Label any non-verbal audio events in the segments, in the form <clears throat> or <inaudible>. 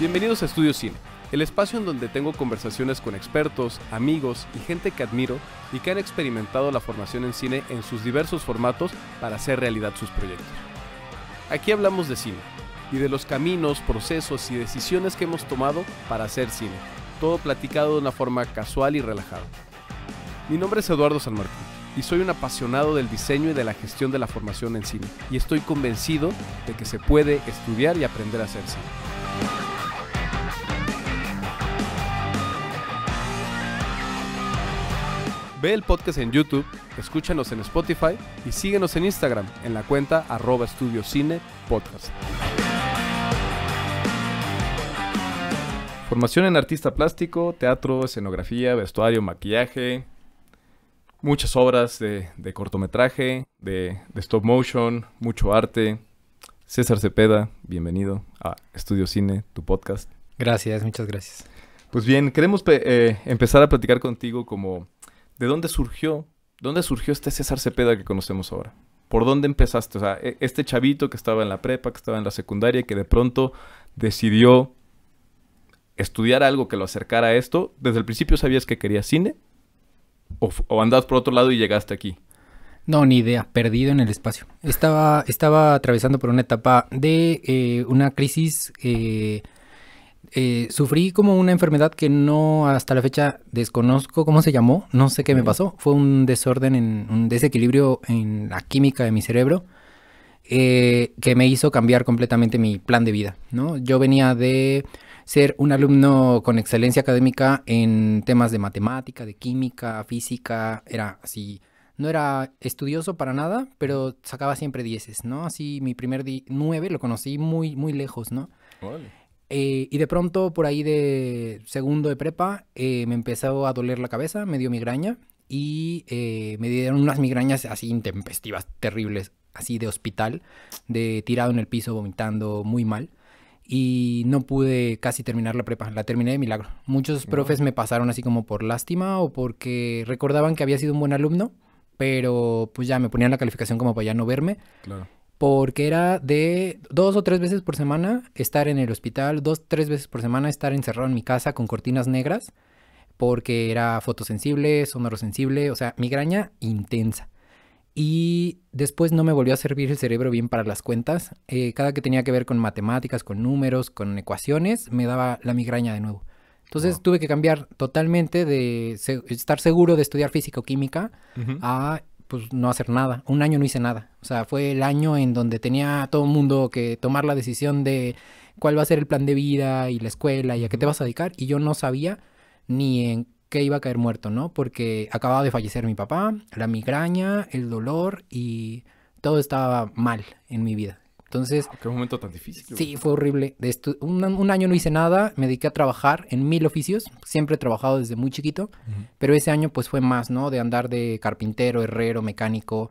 Bienvenidos a Estudio Cine, el espacio en donde tengo conversaciones con expertos, amigos y gente que admiro y que han experimentado la formación en cine en sus diversos formatos para hacer realidad sus proyectos. Aquí hablamos de cine y de los caminos, procesos y decisiones que hemos tomado para hacer cine, todo platicado de una forma casual y relajada. Mi nombre es Eduardo San y soy un apasionado del diseño y de la gestión de la formación en cine y estoy convencido de que se puede estudiar y aprender a hacer cine. Ve el podcast en YouTube, escúchanos en Spotify y síguenos en Instagram en la cuenta arroba estudio cine podcast. Formación en artista plástico, teatro, escenografía, vestuario, maquillaje, muchas obras de, cortometraje, de, stop motion, mucho arte. César Cepeda, bienvenido a Estudio Cine, tu podcast. Gracias, muchas gracias. Pues bien, queremos eh, empezar a platicar contigo como ¿de dónde surgió? ¿Dónde surgió este César Cepeda que conocemos ahora? ¿Por dónde empezaste? O sea, e, este chavito que estaba en la prepa, que estaba en la secundaria, que de pronto decidió estudiar algo que lo acercara a esto, ¿desde el principio sabías que querías cine? ¿O, andabas por otro lado y llegaste aquí? No, ni idea, perdido en el espacio. Estaba, estaba atravesando por una etapa de eh, una crisis eh, eh, sufrí como una enfermedad que no hasta la fecha desconozco cómo se llamó, no sé qué me pasó, fue un desorden, en, un desequilibrio en la química de mi cerebro eh, que me hizo cambiar completamente mi plan de vida, ¿no? Yo venía de ser un alumno con excelencia académica en temas de matemática, de química, física, era así, no era estudioso para nada, pero sacaba siempre dieces, ¿no? Así mi primer nueve, lo conocí muy, muy lejos, ¿no? Eh, y de pronto, por ahí de segundo de prepa, eh, me empezó a doler la cabeza, me dio migraña y eh, me dieron unas migrañas así intempestivas, terribles, así de hospital, de tirado en el piso, vomitando muy mal. Y no pude casi terminar la prepa, la terminé de milagro. Muchos profes me pasaron así como por lástima o porque recordaban que había sido un buen alumno, pero pues ya me ponían la calificación como para ya no verme. Claro porque era de dos o tres veces por semana estar en el hospital, dos, tres veces por semana estar encerrado en mi casa con cortinas negras, porque era fotosensible, sonorosensible, o sea, migraña intensa. Y después no me volvió a servir el cerebro bien para las cuentas. Eh, cada que tenía que ver con matemáticas, con números, con ecuaciones, me daba la migraña de nuevo. Entonces tuve que cambiar totalmente de estar seguro de estudiar físico o química a pues no hacer nada. Un año no hice nada. O sea, fue el año en donde tenía todo el mundo que tomar la decisión de cuál va a ser el plan de vida y la escuela y a qué te vas a dedicar. Y yo no sabía ni en qué iba a caer muerto, ¿no? Porque acababa de fallecer mi papá, la migraña, el dolor y todo estaba mal en mi vida. Entonces... Ah, qué momento tan difícil. Sí, fue horrible. De un, un, año no hice nada, me dediqué a trabajar en mil oficios, siempre he trabajado desde muy chiquito, pero ese año pues fue más, ¿no? De andar de carpintero, herrero, mecánico.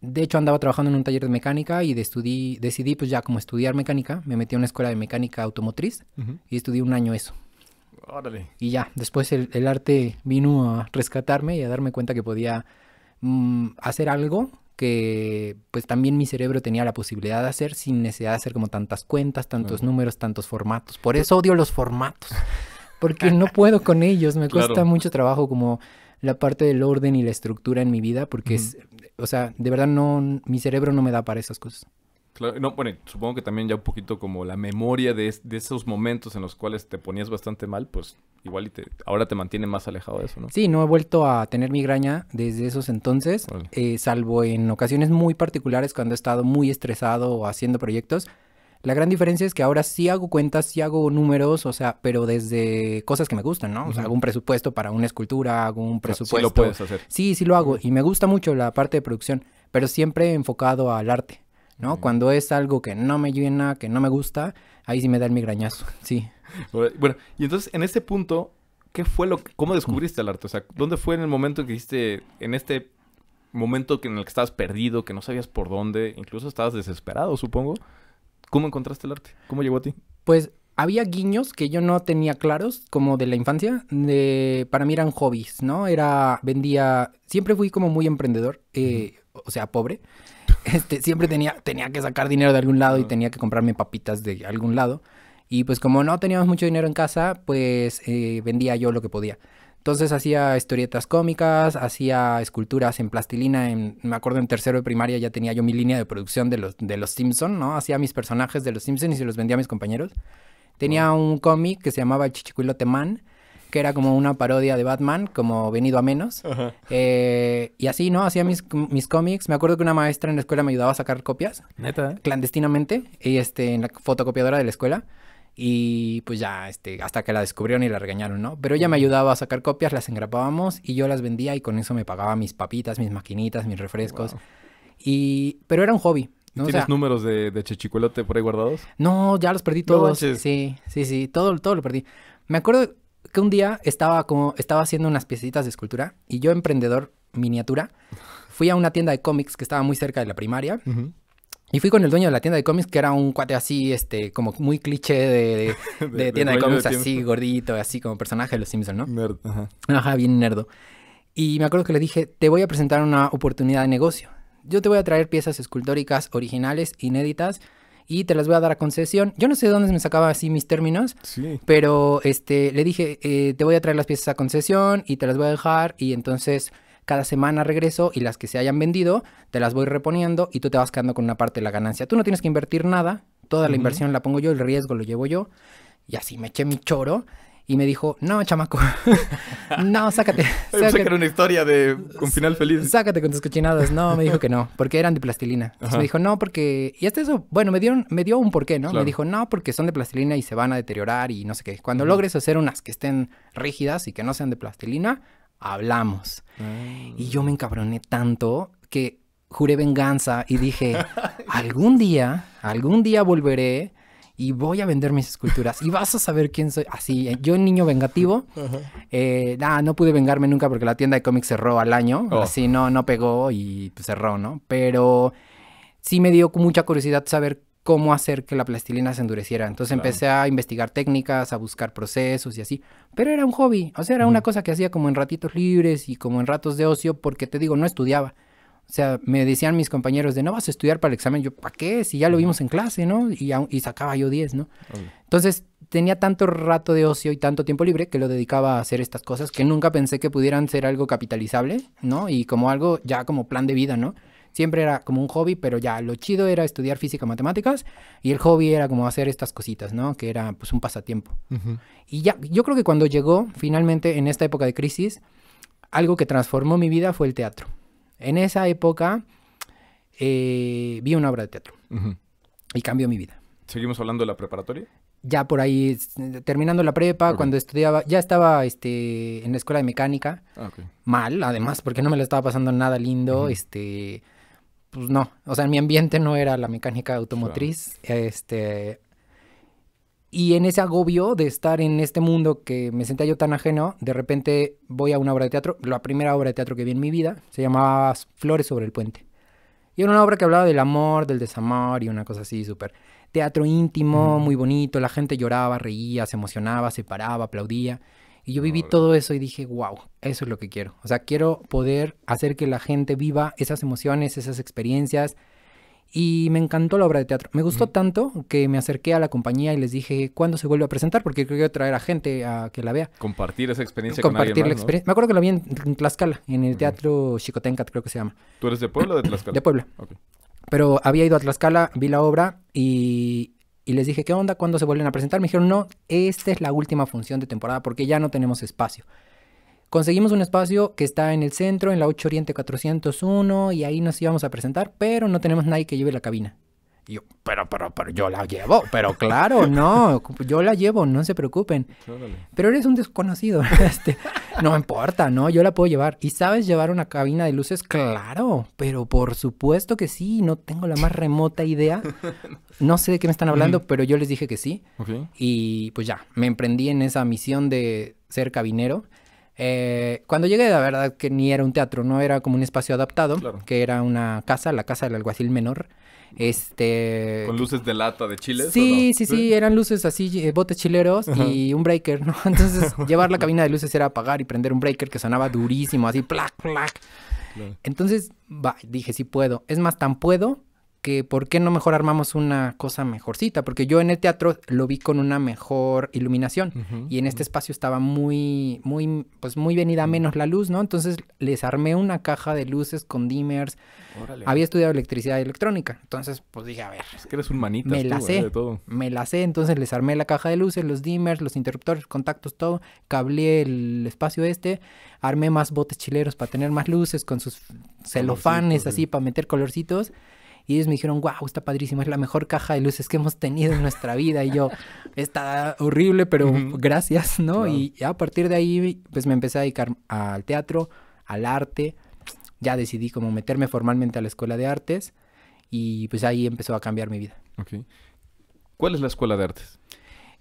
De hecho andaba trabajando en un taller de mecánica y decidí pues ya como estudiar mecánica, me metí a una escuela de mecánica automotriz y estudié un año eso. Órale. Y ya, después el, arte vino a rescatarme y a darme cuenta que podía mm, hacer algo que pues también mi cerebro tenía la posibilidad de hacer sin necesidad de hacer como tantas cuentas, tantos números, tantos formatos. Por eso odio los formatos, <laughs> porque no puedo con ellos, me cuesta mucho trabajo como la parte del orden y la estructura en mi vida, porque es, o sea, de verdad no, mi cerebro no me da para esas cosas no, bueno, supongo que también ya un poquito como la memoria de, esos momentos en los cuales te ponías bastante mal, pues igual y te, ahora te mantiene más alejado de eso, ¿no? Sí, no he vuelto a tener migraña desde esos entonces, eh, salvo en ocasiones muy particulares cuando he estado muy estresado o haciendo proyectos. La gran diferencia es que ahora sí hago cuentas, sí hago números, o sea, pero desde cosas que me gustan, ¿no? O sea, hago un presupuesto para una escultura, hago un presupuesto. sí lo puedes hacer. Sí, sí lo hago y me gusta mucho la parte de producción, pero siempre enfocado al arte. ¿no? Cuando es algo que no me llena, que no me gusta, ahí sí me da el migrañazo, <laughs> sí. Bueno, y entonces en este punto, ¿qué fue lo que, cómo descubriste el arte? O sea, ¿dónde fue en el momento que hiciste, en este momento en el que estabas perdido, que no sabías por dónde, incluso estabas desesperado, supongo? ¿Cómo encontraste el arte? ¿Cómo llegó a ti? Pues había guiños que yo no tenía claros, como de la infancia, de, para mí eran hobbies, ¿no? Era, vendía, siempre fui como muy emprendedor, eh, o sea, pobre, <laughs> este, siempre tenía, tenía que sacar dinero de algún lado y tenía que comprarme papitas de algún lado. Y pues como no teníamos mucho dinero en casa, pues eh, vendía yo lo que podía. Entonces hacía historietas cómicas, hacía esculturas en plastilina, en, me acuerdo en tercero de primaria ya tenía yo mi línea de producción de los, de los Simpson, ¿no? Hacía mis personajes de los Simpson y se los vendía a mis compañeros. Tenía un cómic que se llamaba Chichicuilote que era como una parodia de Batman, como venido a menos. Eh, y así, ¿no? Hacía mis, cómics. Me acuerdo que una maestra en la escuela me ayudaba a sacar copias. Neta. ¿eh? Clandestinamente, y este, en la fotocopiadora de la escuela. Y pues ya, este, hasta que la descubrieron y la regañaron, ¿no? Pero ella me ayudaba a sacar copias, las engrapábamos y yo las vendía y con eso me pagaba mis papitas, mis maquinitas, mis refrescos. Y, pero era un hobby. ¿Tienes números de, por ahí guardados? No, ya los perdí todos. sí, sí, sí, todo, todo lo perdí. Me acuerdo, un día estaba, como, estaba haciendo unas piecitas de escultura y yo, emprendedor miniatura, fui a una tienda de cómics que estaba muy cerca de la primaria. Y fui con el dueño de la tienda de cómics, que era un cuate así, este, como muy cliché de, <laughs> tienda de, cómics, así, gordito, así como personaje de los Simpsons, ¿no? Nerd, ajá. bien nerdo. Y me acuerdo que le dije, te voy a presentar una oportunidad de negocio. Yo te voy a traer piezas escultóricas originales, inéditas, y te las voy a dar a concesión. Yo no sé de dónde me sacaba así mis términos, pero este, le dije, eh, te voy a traer las piezas a concesión y te las voy a dejar y entonces cada semana regreso y las que se hayan vendido te las voy reponiendo y tú te vas quedando con una parte de la ganancia. Tú no tienes que invertir nada, toda la inversión la pongo yo, el riesgo lo llevo yo y así me eché mi choro y me dijo, no, chamaco, <laughs> no, sácate. <laughs> sácate. una historia de un final feliz. Sácate con tus cochinadas. No, me dijo que no, porque eran de plastilina. Entonces me dijo, no, porque... Y hasta eso, bueno, me, dieron, me dio un porqué, ¿no? Me dijo, no, porque son de plastilina y se van a deteriorar y no sé qué. Cuando logres hacer unas que estén rígidas y que no sean de plastilina, hablamos. Y yo me encabroné tanto que juré venganza y dije, <laughs> algún día, algún día volveré y voy a vender mis esculturas y vas a saber quién soy. Así, eh, yo niño vengativo, eh, no pude vengarme nunca porque la tienda de cómics cerró al año, oh. así no, no pegó y pues, cerró, ¿no? Pero sí me dio mucha curiosidad saber cómo hacer que la plastilina se endureciera. Entonces empecé a investigar técnicas, a buscar procesos y así. Pero era un hobby, o sea, era una cosa que hacía como en ratitos libres y como en ratos de ocio, porque te digo, no estudiaba. O sea, me decían mis compañeros de, no vas a estudiar para el examen. Yo, ¿para qué? Si ya lo vimos en clase, ¿no? Y, sacaba yo 10, ¿no? Entonces, tenía tanto rato de ocio y tanto tiempo libre que lo dedicaba a hacer estas cosas que nunca pensé que pudieran ser algo capitalizable, ¿no? Y como algo ya como plan de vida, ¿no? Siempre era como un hobby, pero ya lo chido era estudiar física, matemáticas, y el hobby era como hacer estas cositas, ¿no? Que era pues un pasatiempo. Y ya, yo creo que cuando llegó finalmente en esta época de crisis, algo que transformó mi vida fue el teatro. En esa época eh, vi una obra de teatro y cambió mi vida. ¿Seguimos hablando de la preparatoria? Ya por ahí, terminando la prepa, cuando estudiaba, ya estaba este, en la escuela de mecánica. Ah, Mal, además, porque no me lo estaba pasando nada lindo. Este, pues no, o sea, mi ambiente no era la mecánica automotriz. Este, y en ese agobio de estar en este mundo que me sentía yo tan ajeno, de repente voy a una obra de teatro, la primera obra de teatro que vi en mi vida, se llamaba Flores sobre el puente. Y era una obra que hablaba del amor, del desamor y una cosa así súper. Teatro íntimo, muy bonito, la gente lloraba, reía, se emocionaba, se paraba, aplaudía. Y yo viví todo eso y dije, wow, eso es lo que quiero. O sea, quiero poder hacer que la gente viva esas emociones, esas experiencias, y me encantó la obra de teatro. Me gustó tanto que me acerqué a la compañía y les dije cuándo se vuelve a presentar, porque quería traer a gente a que la vea. Compartir esa experiencia Compartir con alguien la experiencia. Me acuerdo que la vi en, Tlaxcala, en el teatro Chicotencat, creo que se llama. ¿Tú eres de Puebla o de <clears throat> Tlaxcala? de Puebla. Pero había ido a Tlaxcala, vi la obra y, y les dije, ¿qué onda? ¿Cuándo se vuelven a presentar? Me dijeron, no, esta es la última función de temporada porque ya no tenemos espacio. Conseguimos un espacio que está en el centro, en la 8 Oriente 401, y ahí nos íbamos a presentar, pero no tenemos nadie que lleve la cabina. yo, pero, pero, pero, yo la llevo. Pero claro, <laughs> no, yo la llevo, no se preocupen. Pero eres un desconocido. <laughs> Este, no importa, no, yo la puedo llevar. ¿Y sabes llevar una cabina de luces? Claro, pero por supuesto que sí, no tengo la más remota idea. <laughs> No sé de qué me están hablando, pero yo les dije que sí. Y pues ya, me emprendí en esa misión de ser cabinero. Eh, cuando llegué, la verdad que ni era un teatro, no era como un espacio adaptado, que era una casa, la casa del alguacil menor. Este. ¿Con luces de lata de Chile. Sí, no? sí, sí, eran luces así, eh, botes chileros y un breaker, ¿no? <laughs> Entonces, llevar la cabina de luces era apagar y prender un breaker que sonaba durísimo, así, plac, plac. Entonces, dije, sí puedo. Es más, tan puedo por qué no mejor armamos una cosa mejorcita, porque yo en el teatro lo vi con una mejor iluminación y en este espacio estaba muy, muy, pues muy venida menos la luz, ¿no? Entonces les armé una caja de luces con dimmers. Había estudiado electricidad y electrónica, entonces pues dije, a ver. Es que eres un manito. Me la sé, me la sé, entonces les armé la caja de luces, los dimmers, los interruptores, contactos, todo, cableé el espacio este, armé más botes chileros para tener más luces con sus celofanes así para meter colorcitos. Y ellos me dijeron, wow, está padrísimo, es la mejor caja de luces que hemos tenido en nuestra vida. Y yo, está horrible, pero gracias, ¿no? y Y a partir de ahí, pues me empecé a dedicar al teatro, al arte. Ya decidí como meterme formalmente a la escuela de artes y pues ahí empezó a cambiar mi vida. ¿Cuál es la escuela de artes?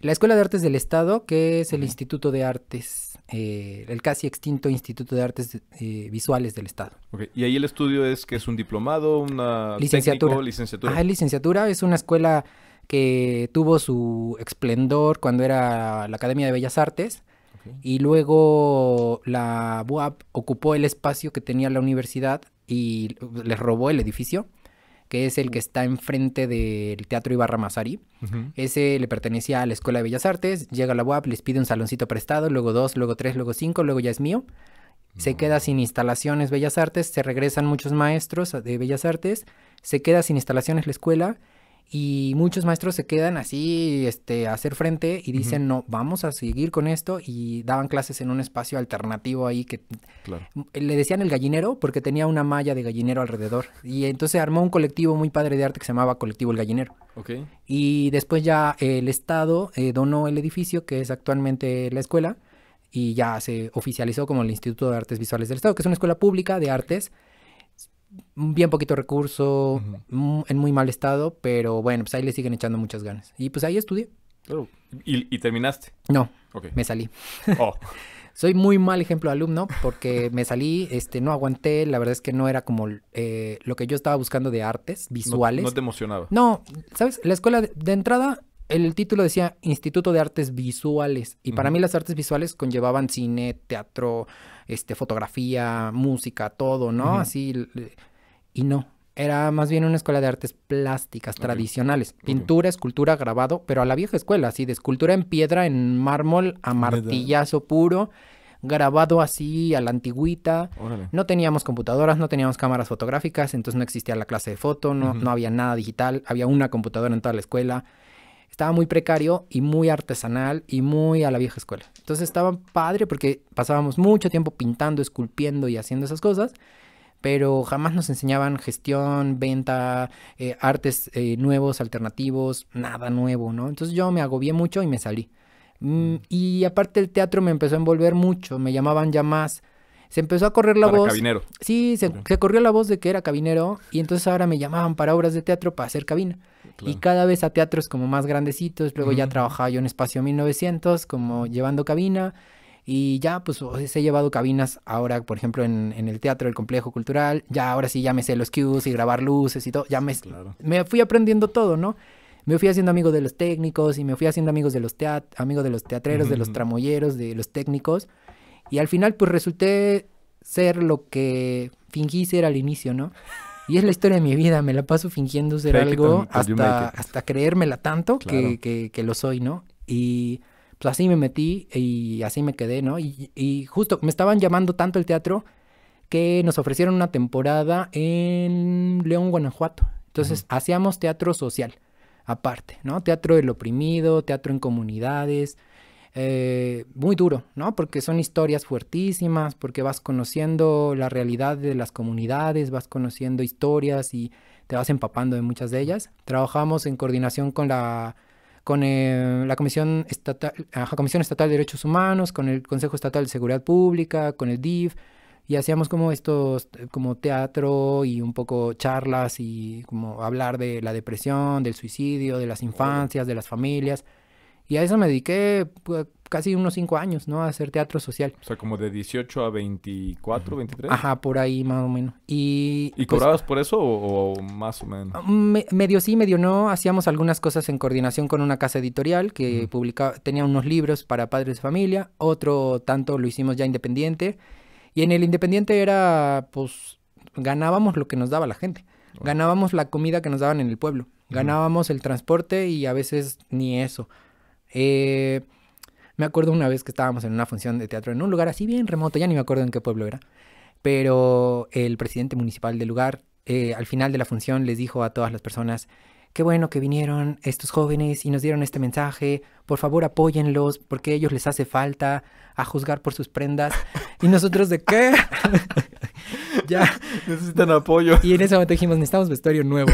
La escuela de artes del Estado, que es el Instituto de Artes eh, el casi extinto Instituto de Artes eh, Visuales del Estado. Y ahí el estudio es que es un diplomado, una licenciatura. licenciatura. Ah, licenciatura es una escuela que tuvo su esplendor cuando era la Academia de Bellas Artes y luego la BUAP ocupó el espacio que tenía la universidad y les robó el edificio que es el que está enfrente del Teatro Ibarra Masari. Ese le pertenecía a la Escuela de Bellas Artes, llega a la UAP, les pide un saloncito prestado, luego dos, luego tres, luego cinco, luego ya es mío. Se mm. queda sin instalaciones Bellas Artes, se regresan muchos maestros de Bellas Artes, se queda sin instalaciones la escuela y muchos maestros se quedan así, este, a hacer frente y dicen, no, vamos a seguir con esto y daban clases en un espacio alternativo ahí que le decían el gallinero porque tenía una malla de gallinero alrededor. Y entonces armó un colectivo muy padre de arte que se llamaba Colectivo El Gallinero. Y después ya el Estado eh, donó el edificio que es actualmente la escuela y ya se oficializó como el Instituto de Artes Visuales del Estado, que es una escuela pública de artes bien poquito recurso, en muy mal estado, pero bueno, pues ahí le siguen echando muchas ganas. Y pues ahí estudié. Oh. ¿Y, ¿Y, terminaste? No, me salí. <laughs> Oh. <laughs> Soy muy mal ejemplo de alumno porque me salí, este, no aguanté, la verdad es que no era como eh, lo que yo estaba buscando de artes visuales. No, te emocionaba. No, ¿sabes? La escuela de, entrada, el título decía Instituto de Artes Visuales y para mí las artes visuales conllevaban cine, teatro, este, fotografía, música, todo, ¿no? Así, y no, era más bien una escuela de artes plásticas tradicionales, pintura, escultura, grabado, pero a la vieja escuela, así de escultura en piedra, en mármol, a martillazo puro, grabado así a la antigüita. No teníamos computadoras, no teníamos cámaras fotográficas, entonces no existía la clase de foto, no, no había nada digital, había una computadora en toda la escuela estaba muy precario y muy artesanal y muy a la vieja escuela. Entonces estaba padre porque pasábamos mucho tiempo pintando, esculpiendo y haciendo esas cosas, pero jamás nos enseñaban gestión, venta, eh, artes eh, nuevos, alternativos, nada nuevo, ¿no? Entonces yo me agobié mucho y me salí. Mm, y aparte el teatro me empezó a envolver mucho, me llamaban ya más se empezó a correr la voz. Cabinero. Sí, se, se, corrió la voz de que era cabinero y entonces ahora me llamaban para obras de teatro para hacer cabina. Y cada vez a teatros como más grandecitos, luego ya trabajaba yo en Espacio 1900 como llevando cabina y ya pues he llevado cabinas ahora, por ejemplo, en, el teatro, del complejo cultural, ya ahora sí ya me sé los cues y grabar luces y todo, ya me, me fui aprendiendo todo, ¿no? me fui haciendo amigo de los técnicos y me fui haciendo amigos de los teat amigos de los teatreros, de los tramoyeros, de los técnicos. Y al final, pues resulté ser lo que fingí ser al inicio, ¿no? Y es la historia de mi vida, me la paso fingiendo ser algo hasta, creérmela tanto que, lo soy, ¿no? Y pues así me metí y así me quedé, ¿no? Y, justo me estaban llamando tanto el teatro que nos ofrecieron una temporada en León, Guanajuato. Entonces hacíamos teatro social aparte, ¿no? Teatro del oprimido, teatro en comunidades, eh, muy duro, ¿no? Porque son historias fuertísimas, porque vas conociendo la realidad de las comunidades, vas conociendo historias y te vas empapando de muchas de ellas. Trabajamos en coordinación con la eh, la Comisión Estatal, de Derechos Humanos, con el Consejo Estatal de Seguridad Pública, con el DIF, y hacíamos como estos, como teatro y un poco charlas y como hablar de la depresión, del suicidio, de las infancias, de las familias. Y a eso me dediqué pues, casi unos cinco años, ¿no? A hacer teatro social. O sea, como de 18 a 24, 23. Ajá, por ahí más o menos. ¿Y, pues, cobrabas por eso o, más o menos? Ah, medio sí, medio no. Hacíamos algunas cosas en coordinación con una casa editorial que publicaba, tenía unos libros para padres de familia. Otro tanto lo hicimos ya independiente. Y en el independiente era, pues, ganábamos lo que nos daba la gente. Ganábamos la comida que nos daban en el pueblo. Ganábamos el transporte y a veces ni eso. Eh, me acuerdo una vez que estábamos en una función de teatro en un lugar así bien remoto, ya ni me acuerdo en qué pueblo era, pero el presidente municipal del lugar eh, al final de la función les dijo a todas las personas qué bueno que vinieron estos jóvenes y nos dieron este mensaje, por favor apóyenlos porque ellos les hace falta a juzgar por sus prendas. Y nosotros de qué? <laughs> ya. Necesitan apoyo. Y en ese momento dijimos, necesitamos vestuario nuevo.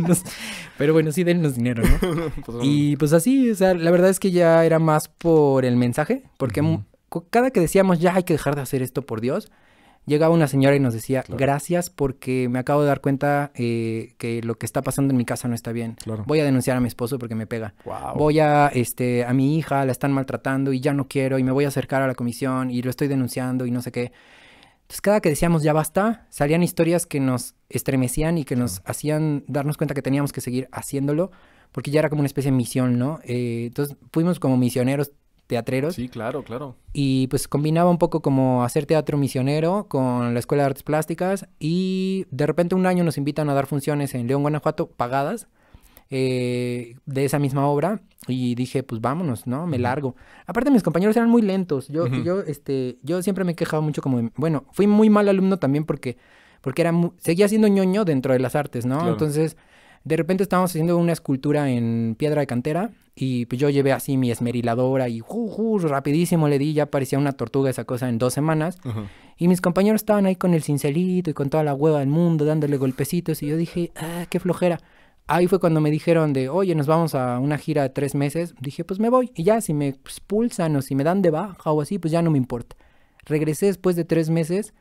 <laughs> Pero bueno, sí, dennos dinero, ¿no? <laughs> Pues y pues así, la verdad es que ya era más por el mensaje, porque cada que decíamos, ya hay que dejar de hacer esto por Dios, llegaba una señora y nos decía, gracias porque me acabo de dar cuenta eh, que lo que está pasando en mi casa no está bien. Voy a denunciar a mi esposo porque me pega. Voy a, este, a mi hija, la están maltratando y ya no quiero y me voy a acercar a la comisión y lo estoy denunciando y no sé qué. Entonces, cada que decíamos ya basta, salían historias que nos estremecían y que nos hacían darnos cuenta que teníamos que seguir haciéndolo, porque ya era como una especie de misión, ¿no? Eh, entonces, fuimos como misioneros teatreros. Sí, claro, claro. Y pues combinaba un poco como hacer teatro misionero con la Escuela de Artes Plásticas y de repente un año nos invitan a dar funciones en León, Guanajuato, pagadas. Eh, de esa misma obra y dije, pues vámonos, ¿no? Me largo. Aparte, mis compañeros eran muy lentos. Yo, yo, este, yo siempre me he quejado mucho como, bueno, fui muy mal alumno también porque, porque era seguía siendo ñoño dentro de las artes, ¿no? Entonces, de repente estábamos haciendo una escultura en piedra de cantera y pues, yo llevé así mi esmeriladora y juju rapidísimo le di, ya parecía una tortuga esa cosa en dos semanas. Y mis compañeros estaban ahí con el cincelito y con toda la hueva del mundo, dándole golpecitos. Y yo dije, ah, qué flojera. Ahí fue cuando me dijeron de, oye, nos vamos a una gira de tres meses. Dije, pues me voy. Y ya, si me expulsan o si me dan de baja o así, pues ya no me importa. Regresé después de tres meses.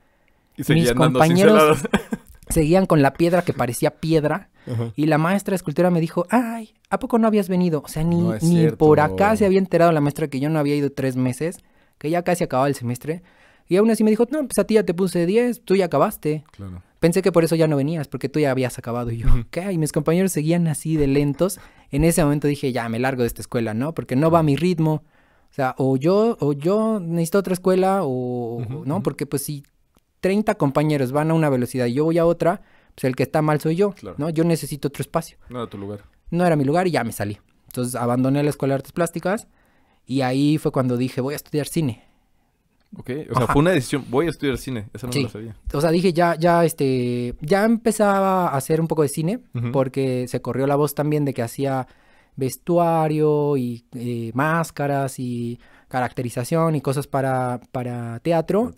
Y mis compañeros <laughs> seguían con la piedra que parecía piedra y la maestra escultora me dijo, ay, ¿a poco no habías venido? O sea, ni, ni por acá se había enterado la maestra que yo no había ido tres meses, que ya casi acababa el semestre. Y aún así me dijo, no, pues a ti ya te puse diez, tú ya acabaste. Claro. Pensé que por eso ya no venías, porque tú ya habías acabado. Y yo, ¿qué? Y mis compañeros seguían así de lentos. En ese momento dije, ya, me largo de esta escuela, ¿no? Porque no va a mi ritmo. O sea, o yo, o yo necesito otra escuela, o no, porque pues si 30 compañeros van a una velocidad y yo voy a otra, o sea, el que está mal soy yo, ¿no? Yo necesito otro espacio. No era tu lugar. No era mi lugar y ya me salí. Entonces abandoné la Escuela de Artes Plásticas y ahí fue cuando dije, voy a estudiar cine. Ok, o sea, fue una decisión, voy a estudiar cine, esa no sabía. O sea, dije, ya, ya, este, ya empezaba a hacer un poco de cine, porque se corrió la voz también de que hacía vestuario y eh, máscaras y caracterización y cosas para, para teatro.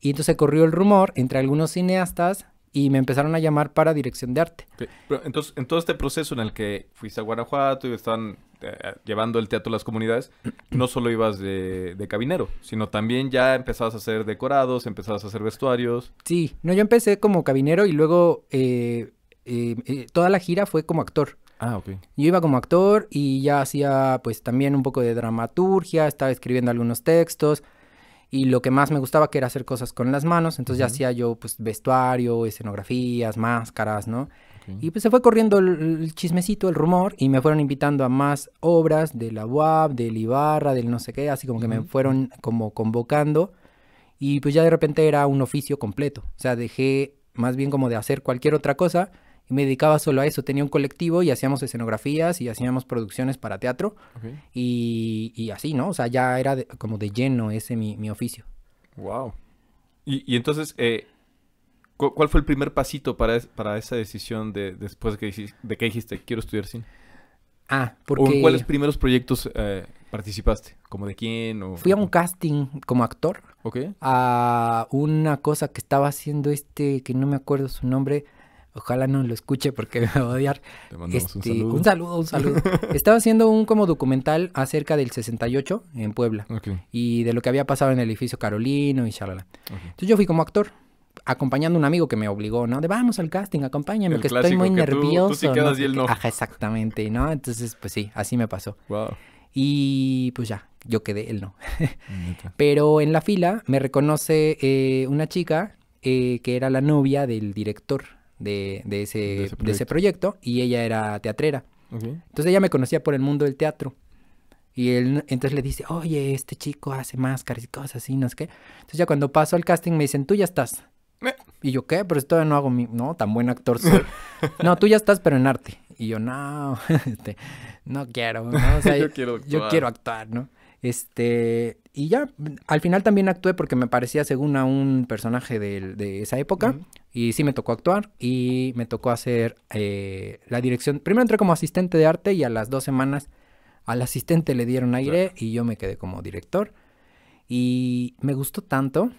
Y entonces corrió el rumor entre algunos cineastas y me empezaron a llamar para dirección de arte. Pero entonces, en todo este proceso en el que fuiste a Guanajuato y estaban eh, eh, llevando el teatro a las comunidades, no <clears throat> solo ibas de, de, cabinero, sino también ya empezabas a hacer decorados, empezabas a hacer vestuarios. Sí, no, yo empecé como cabinero y luego eh, toda la gira fue como actor. Ah, ok. Yo iba como actor y ya hacía pues también un poco de dramaturgia, estaba escribiendo algunos textos, y lo que más me gustaba que era hacer cosas con las manos, entonces ya hacía yo pues vestuario, escenografías, máscaras, ¿no? Y pues se fue corriendo el, chismecito, el rumor y me fueron invitando a más obras de la UAB, del Ibarra, del no sé qué, así como que me fueron como convocando y pues ya de repente era un oficio completo, o sea, dejé más bien como de hacer cualquier otra cosa y me dedicaba solo a eso. Tenía un colectivo y hacíamos escenografías y hacíamos producciones para teatro y, y, así, ¿no? O sea, ya era como de lleno ese mi, oficio. Wow. Y, y entonces, eh, ¿cuál fue el primer pasito para, para esa decisión de después de que dijiste quiero estudiar cine? Ah, porque... cuáles primeros proyectos eh, participaste? ¿Como de quién? O... Fui a un casting como actor. Ok. A una cosa que estaba haciendo este, que no me acuerdo su nombre Ojalá no lo escuche porque <laughs> me va a odiar. Te mandamos un este, saludo. Un saludo, un saludo. <laughs> Estaba haciendo un como documental acerca del 68 en Puebla. Y de lo que había pasado en el edificio Carolino y shalala. Entonces yo fui como actor acompañando a un amigo que me obligó, ¿no? De vamos al casting, acompáñame, que estoy muy nervioso. quedas y él no. Ajá, exactamente, ¿no? Entonces, pues sí, así me pasó. Wow. Y pues ya, yo quedé, él no. <laughs> Pero en la fila me reconoce eh, una chica eh, que era la novia del director de, de, ese, de, ese, proyecto y ella era teatrera. Entonces ella me conocía por el mundo del teatro. Y él entonces le dice, oye, este chico hace máscaras y cosas así, no sé qué. Entonces ya cuando paso al casting me dicen, tú ya estás. Eh. Y yo, ¿qué? Pero todavía no hago mi... No, tan buen actor soy. <laughs> no, tú ya estás, pero en arte. Y yo, no, <laughs> este, no quiero, <laughs> yo, quiero yo quiero actuar, ¿no? Este, y ya, al final también actué porque me parecía según a un personaje de, esa época. Y sí me tocó actuar y me tocó hacer eh, la dirección. Primero entré como asistente de arte y a las dos semanas al asistente le dieron aire y yo me quedé como director. Y me gustó tanto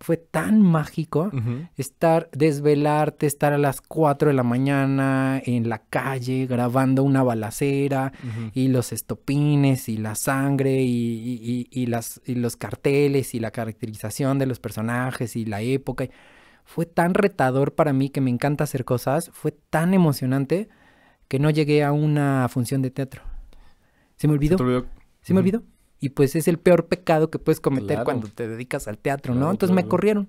fue tan mágico estar, desvelarte, estar a las 4 de la mañana en la calle grabando una balacera y los estopines y la sangre y, las, los carteles y la caracterización de los personajes y la época. Fue tan retador para mí que me encanta hacer cosas, fue tan emocionante que no llegué a una función de teatro. Se me olvidó. Se, me olvidó. Y pues es el peor pecado que puedes cometer cuando te dedicas al teatro, ¿no? Entonces me corrieron.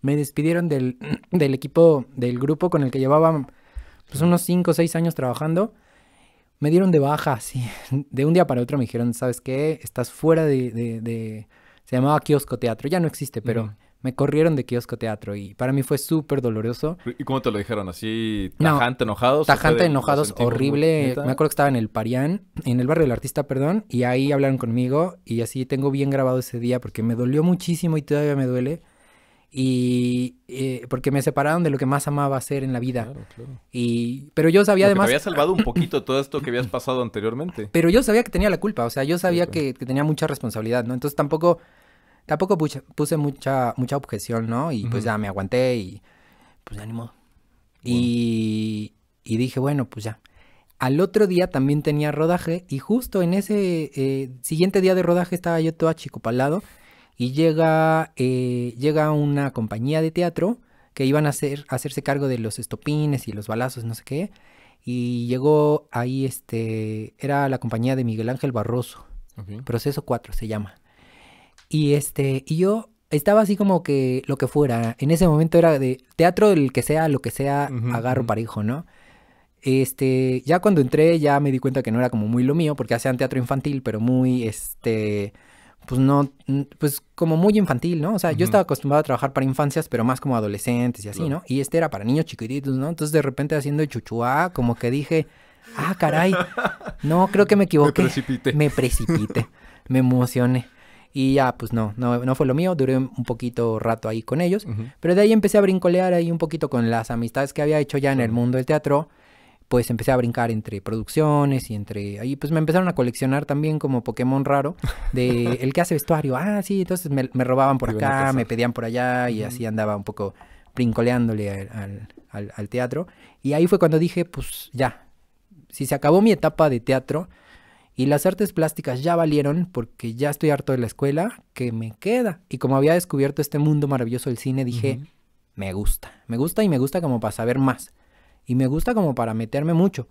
Me despidieron del, <clears throat> del, equipo, del grupo con el que llevaba pues unos 5 o 6 años trabajando. Me dieron de baja, así. <laughs> De un día para otro me dijeron, ¿sabes qué? Estás fuera de... Se llamaba kiosco teatro, ya no existe, pero... Me corrieron de kiosco teatro y para mí fue súper doloroso. ¿Y cómo te lo dijeron? ¿Así tajante, enojados? Tajante, enojados, horrible. Me acuerdo que estaba en el Parián, en el barrio del artista, perdón, y ahí hablaron conmigo y así tengo bien grabado ese día porque me dolió muchísimo y todavía me duele. Y eh, porque me separaron de lo que más amaba hacer en la vida. Y, pero yo sabía además... había salvado un poquito todo esto que habías pasado anteriormente. <laughs> Pero yo sabía que tenía la culpa, o sea, yo sabía que, que tenía mucha responsabilidad, ¿no? Entonces tampoco Tampoco puse mucha, mucha objeción, ¿no? Y pues ya me aguanté y pues ya Y, dije, bueno, pues ya. Al otro día también tenía rodaje y justo en ese eh, siguiente día de rodaje estaba yo todo Palado, y llega, eh, llega una compañía de teatro que iban a, hacer, hacerse cargo de los estopines y los balazos, no sé qué. Y llegó ahí, este, era la compañía de Miguel Ángel Barroso. Proceso 4 se llama. Y este, y yo estaba así como que lo que fuera. En ese momento era de teatro, el que sea, lo que sea, agarro para hijo, ¿no? Este, ya cuando entré ya me di cuenta que no era como muy lo mío, porque hacían teatro infantil, pero muy, este, pues no, pues como muy infantil, ¿no? O sea, yo estaba acostumbrado a trabajar para infancias, pero más como adolescentes y así, ¿no? Y este era para niños chiquititos, ¿no? Entonces de repente haciendo chuchuá, como que dije, ah, caray, no, creo que me <laughs> equivoqué. Me precipité. Me precipité, me emocioné. Y ya, pues no, no, no fue lo mío, duré un poquito rato ahí con ellos, pero de ahí empecé a brincolear ahí un poquito con las amistades que había hecho ya en el mundo del teatro, pues empecé a brincar entre producciones y entre ahí pues me empezaron a coleccionar también como Pokémon raro de <laughs> el que hace vestuario ah sí entonces me, robaban por acá me pedían por allá y así andaba un poco brincoleándole al, al, teatro y ahí fue cuando dije pues ya si se acabó mi etapa de teatro y las artes plásticas ya valieron porque ya estoy harto de la escuela, que me queda. Y como había descubierto este mundo maravilloso del cine, dije, me gusta, me gusta y me gusta como para saber más. Y me gusta como para meterme mucho.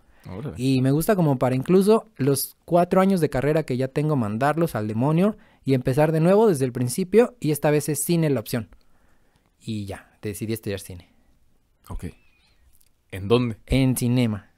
Y me gusta como para incluso los cuatro años de carrera que ya tengo mandarlos al demonio y empezar de nuevo desde el principio y esta vez es cine la opción. Y ya, decidí estudiar cine. Ok. ¿En dónde? En cinema.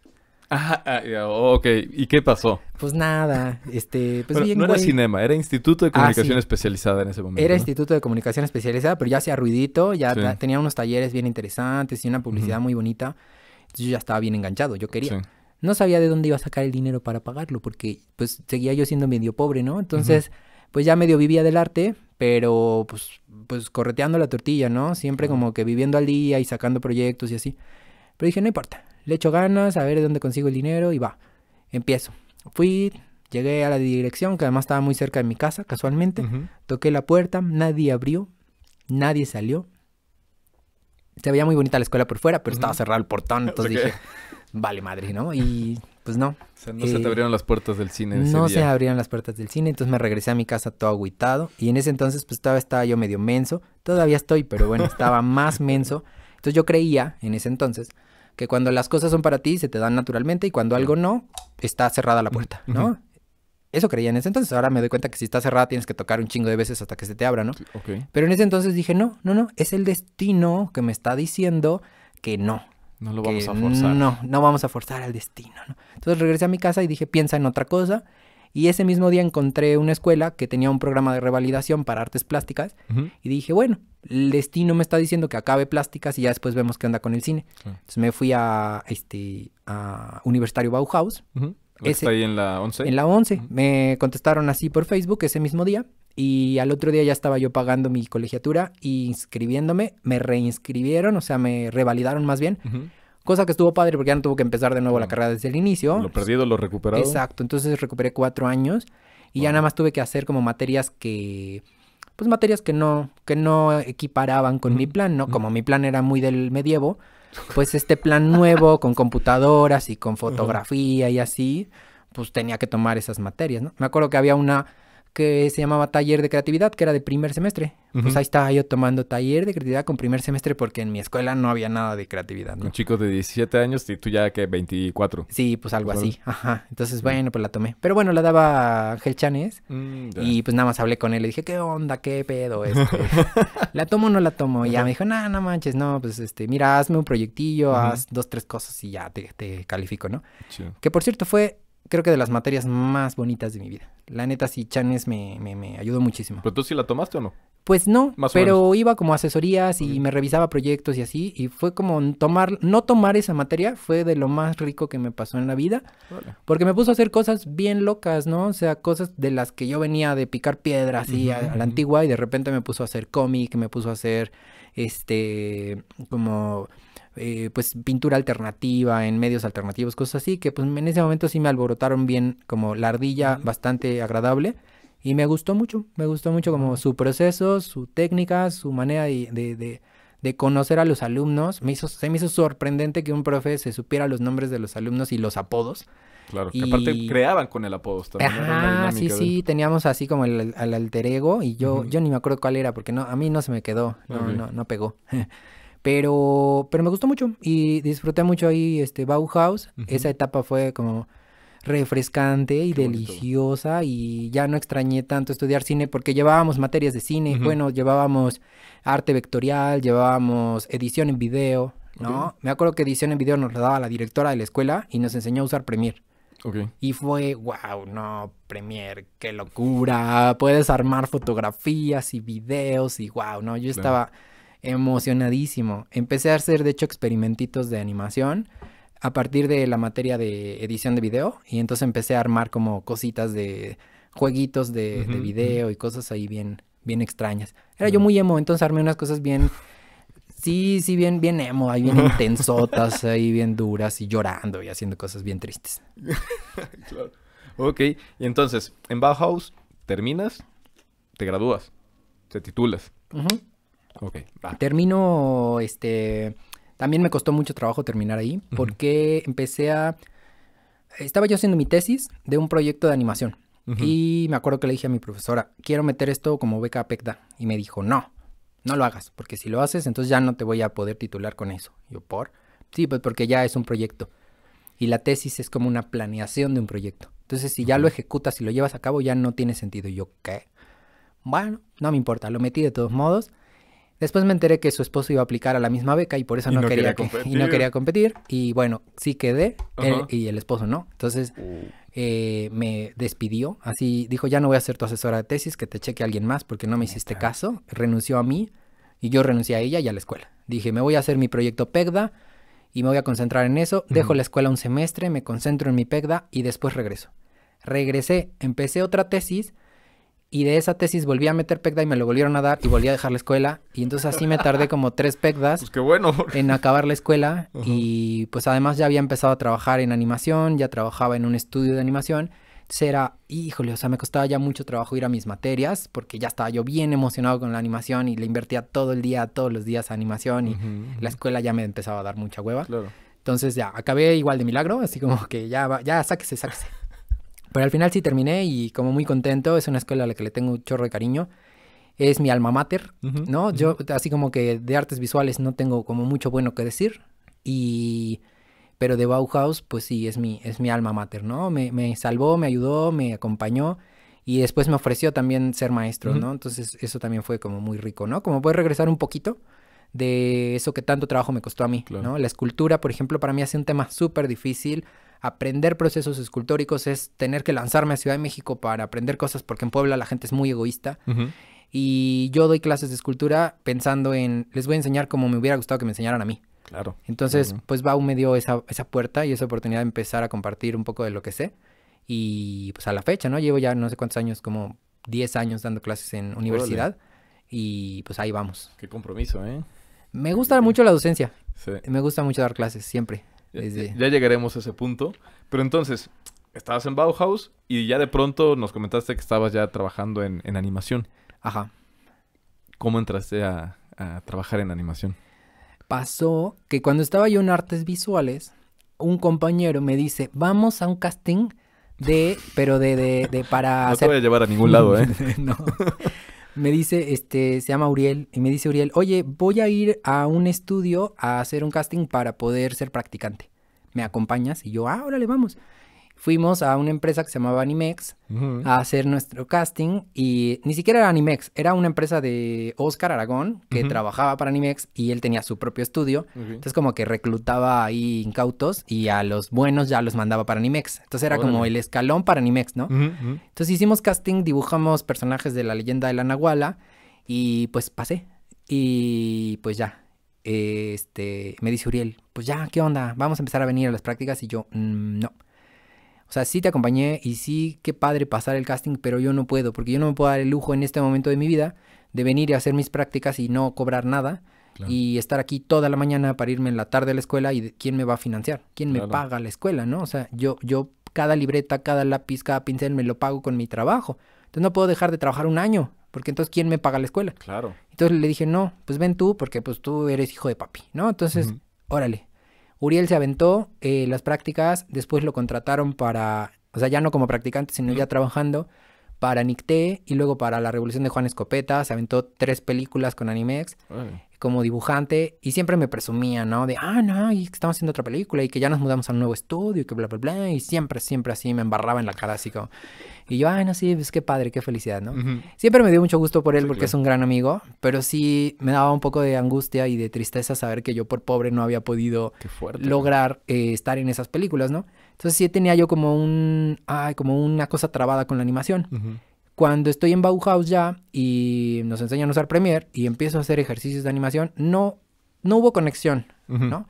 Ah, ok. ¿Y qué pasó? Pues nada, este, pues No era cinema, era Instituto de ah, Comunicación Especializada en ese momento. Era Instituto de Comunicación Especializada, pero ya hacía ruidito, ya tenía unos talleres bien interesantes y una publicidad muy bonita. Entonces yo ya estaba bien enganchado, yo quería. No sabía de dónde iba a sacar el dinero para pagarlo, porque pues seguía yo siendo medio pobre, ¿no? Entonces, pues ya medio vivía del arte, pero pues, pues correteando la tortilla, ¿no? Siempre como que viviendo al día y sacando proyectos y así. Pero dije, no importa, le echo ganas, a ver dónde consigo el dinero y va, empiezo. Fui, llegué a la dirección, que además estaba muy cerca de mi casa, casualmente, toqué la puerta, nadie abrió, nadie salió. Se veía muy bonita la escuela por fuera, pero estaba cerrado el portón, <laughs> entonces dije, vale madre, ¿no? Y pues no. no se te eh, abrieron las puertas del cine. no se abrieron las puertas del cine, entonces me regresé a mi casa todo aguitado. Y en ese entonces, pues estaba yo medio menso. Todavía estoy, pero bueno, estaba más menso. Entonces yo creía en ese entonces que cuando las cosas son para ti se te dan naturalmente y cuando algo no, está cerrada la puerta, ¿no? Eso creía en ese entonces. Ahora me doy cuenta que si está cerrada tienes que tocar un chingo de veces hasta que se te abra, ¿no? Pero en ese entonces dije, no, no, no, es el destino que me está diciendo que no. No lo vamos a forzar. No, no vamos a forzar al destino, ¿no? Entonces regresé a mi casa y dije, piensa en otra cosa. Y ese mismo día encontré una escuela que tenía un programa de revalidación para artes plásticas y dije, bueno, el destino me está diciendo que acabe plásticas y ya después vemos qué onda con el cine. Entonces me fui a, este, a Universitario Bauhaus. está ahí en la 11? En la 11. Me contestaron así por Facebook ese mismo día y al otro día ya estaba yo pagando mi colegiatura e inscribiéndome. Me reinscribieron, o sea, me revalidaron más bien Cosa que estuvo padre porque ya no tuvo que empezar de nuevo la carrera desde el inicio. Lo perdido, lo recuperado. Exacto, entonces recuperé cuatro años y ya nada más tuve que hacer como materias que pues materias que no, que no equiparaban con mi plan, ¿no? Como mi plan era muy del medievo, <laughs> pues este plan nuevo con computadoras y con fotografía y así, pues tenía que tomar esas materias, ¿no? Me acuerdo que había una que se llamaba taller de creatividad, que era de primer semestre. Pues ahí estaba yo tomando taller de creatividad con primer semestre porque en mi escuela no había nada de creatividad. ¿no? Un chico de 17 años y tú ya que 24. Sí, pues algo así. Ajá. Entonces, bueno, pues la tomé. Pero bueno, la daba Ángel Chanes mm, y pues nada más hablé con él. Le dije, ¿qué onda? ¿Qué pedo? Este? <laughs> <laughs> ¿La tomo o no la tomo? Y ya me dijo, no, no manches, no, pues este, mira, hazme un proyectillo, haz dos, tres cosas y ya te, te califico, ¿no? Que por cierto fue creo que de las materias más bonitas de mi vida. La neta, sí, Chanes me, me, ayudó muchísimo. ¿Pero tú sí la tomaste o no? Pues no, más pero iba como asesorías y me revisaba proyectos y así, y fue como tomar, no tomar esa materia fue de lo más rico que me pasó en la vida, porque me puso a hacer cosas bien locas, ¿no? O sea, cosas de las que yo venía de picar piedras y a, la antigua, y de repente me puso a hacer cómic, me puso a hacer, este, como eh, pues pintura alternativa, en medios alternativos, cosas así, que pues en ese momento sí me alborotaron bien como la ardilla bastante agradable. Y me gustó mucho, me gustó mucho como su proceso, su técnica, su manera de, conocer a los alumnos. Me hizo, se me hizo sorprendente que un profe se supiera los nombres de los alumnos y los apodos. Claro, aparte creaban con el apodo. También Ajá, sí, sí, teníamos así como el, alter ego y yo, yo ni me acuerdo cuál era porque no, a mí no se me quedó, no, no, no pegó. <laughs> Pero, pero me gustó mucho y disfruté mucho ahí este Bauhaus. Esa etapa fue como refrescante y deliciosa y ya no extrañé tanto estudiar cine porque llevábamos materias de cine, bueno, llevábamos arte vectorial, llevábamos edición en video, ¿no? Me acuerdo que edición en video nos la daba la directora de la escuela y nos enseñó a usar Premiere. Okay. Y fue, wow, no, Premiere, qué locura, puedes armar fotografías y videos y wow, no, yo estaba emocionadísimo. Empecé a hacer, de hecho, experimentitos de animación a partir de la materia de edición de video y entonces empecé a armar como cositas de jueguitos de, video y cosas ahí bien, bien extrañas. Era yo muy emo, entonces armé unas cosas bien, sí, sí, bien, bien emo, ahí bien <laughs> intensotas, ahí bien duras y llorando y haciendo cosas bien tristes. <laughs> claro. Ok, y entonces, en Bauhaus terminas, te gradúas, te titulas. Termino, este, también me costó mucho trabajo terminar ahí porque empecé a... Estaba yo haciendo mi tesis de un proyecto de animación y me acuerdo que le dije a mi profesora, quiero meter esto como beca a PECDA y me dijo, no, no lo hagas porque si lo haces entonces ya no te voy a poder titular con eso. Yo, ¿por? Sí, pues porque ya es un proyecto y la tesis es como una planeación de un proyecto. Entonces, si ya lo ejecutas y lo llevas a cabo, ya no tiene sentido. yo, ¿qué? Bueno, no me importa, lo metí de todos modos. Después me enteré que su esposo iba a aplicar a la misma beca y por eso no, quería, no quería competir. Y bueno, sí quedé y el esposo no. Entonces uh. eh, me despidió. Así dijo, ya no voy a ser tu asesora de tesis, que te cheque alguien más porque no me hiciste caso. Renunció a mí y yo renuncié a ella y a la escuela. Dije, me voy a hacer mi proyecto PEGDA y me voy a concentrar en eso. Dejo la escuela un semestre, me concentro en mi PEGDA y después regreso. Regresé, empecé otra tesis y de esa tesis volví a meter PECDA y me lo volvieron a dar y volví a dejar la escuela. Y entonces así me tardé como tres PECDAs pues qué bueno. en acabar la escuela. Y pues además ya había empezado a trabajar en animación, ya trabajaba en un estudio de animación. será era, híjole, o sea, me costaba ya mucho trabajo ir a mis materias porque ya estaba yo bien emocionado con la animación y le invertía todo el día, todos los días a animación y la escuela ya me empezaba a dar mucha hueva. Claro. Entonces ya acabé igual de milagro, así como que ya, ya sáquese, sáquese. Pero al final sí terminé y como muy contento, es una escuela a la que le tengo un chorro de cariño. Es mi alma mater, ¿no? Yo así como que de artes visuales no tengo como mucho bueno que decir y pero de Bauhaus pues sí es mi es mi alma mater, ¿no? Me, me salvó, me ayudó, me acompañó y después me ofreció también ser maestro, ¿no? Entonces eso también fue como muy rico, ¿no? Como poder regresar un poquito de eso que tanto trabajo me costó a mí, ¿no? La escultura, por ejemplo, para mí ha un tema súper difícil aprender procesos escultóricos es tener que lanzarme a Ciudad de México para aprender cosas porque en Puebla la gente es muy egoísta. Y yo doy clases de escultura pensando en, les voy a enseñar como me hubiera gustado que me enseñaran a mí. Claro. Entonces, pues Bau me dio esa, esa puerta y esa oportunidad de empezar a compartir un poco de lo que sé. Y pues a la fecha, ¿no? Llevo ya no sé cuántos años, como 10 años dando clases en universidad. Y pues ahí vamos. Qué compromiso, ¿eh? Me gusta mucho la docencia. Sí. Me gusta mucho dar clases, siempre. Ya llegaremos a ese punto. Pero entonces, estabas en Bauhaus y ya de pronto nos comentaste que estabas ya trabajando en, animación. Ajá. ¿Cómo entraste a, trabajar en animación? Pasó que cuando estaba yo en artes visuales, un compañero me dice, vamos a un casting de, pero de, de, para... <laughs> No te voy a llevar a ningún lado, <laughs> ¿eh? no me dice, este, se llama Uriel, y me dice Uriel, oye, voy a ir a un estudio a hacer un casting para poder ser practicante. ¿Me acompañas? Y yo, ah, órale, vamos fuimos a una empresa que se llamaba Animex a hacer nuestro casting y ni siquiera era Animex, era una empresa de Oscar Aragón que trabajaba para Animex y él tenía su propio estudio. Entonces como que reclutaba ahí incautos y a los buenos ya los mandaba para Animex. Entonces era como el escalón para Animex, ¿no? Entonces hicimos casting, dibujamos personajes de la leyenda de la Nahuala y pues pasé y pues ya. Este, me dice Uriel, pues ya, ¿qué onda? Vamos a empezar a venir a las prácticas y yo, mm, no o sea, sí te acompañé y sí, qué padre pasar el casting, pero yo no puedo, porque yo no me puedo dar el lujo en este momento de mi vida de venir y hacer mis prácticas y no cobrar nada y estar aquí toda la mañana para irme en la tarde a la escuela y quién me va a financiar, quién me paga la escuela, ¿no? O sea, yo, yo cada libreta, cada lápiz, cada pincel me lo pago con mi trabajo. Entonces no puedo dejar de trabajar un año, porque entonces quién me paga la escuela. Claro. Entonces le dije, no, pues ven tú, porque pues tú eres hijo de papi, ¿no? Entonces, órale, Uriel se aventó eh, las prácticas, después lo contrataron para, o sea, ya no como practicante, sino ya trabajando para Nicté y luego para La Revolución de Juan Escopeta. Se aventó tres películas con Animex como dibujante y siempre me presumía, ¿no? De, ah, no, y estamos haciendo otra película y que ya nos mudamos a un nuevo estudio y que bla, bla, bla. Y siempre, siempre así me embarraba en la cara así como... Y yo, ay, no, sí, es pues que padre, qué felicidad, ¿no? Siempre me dio mucho gusto por él porque es un gran amigo, pero sí me daba un poco de angustia y de tristeza saber que yo por pobre no había podido lograr eh, estar en esas películas, ¿no? Entonces sí tenía yo como un, ay, como una cosa trabada con la animación cuando estoy en Bauhaus ya y nos enseñan a usar Premiere y empiezo a hacer ejercicios de animación, no, no hubo conexión, ¿no?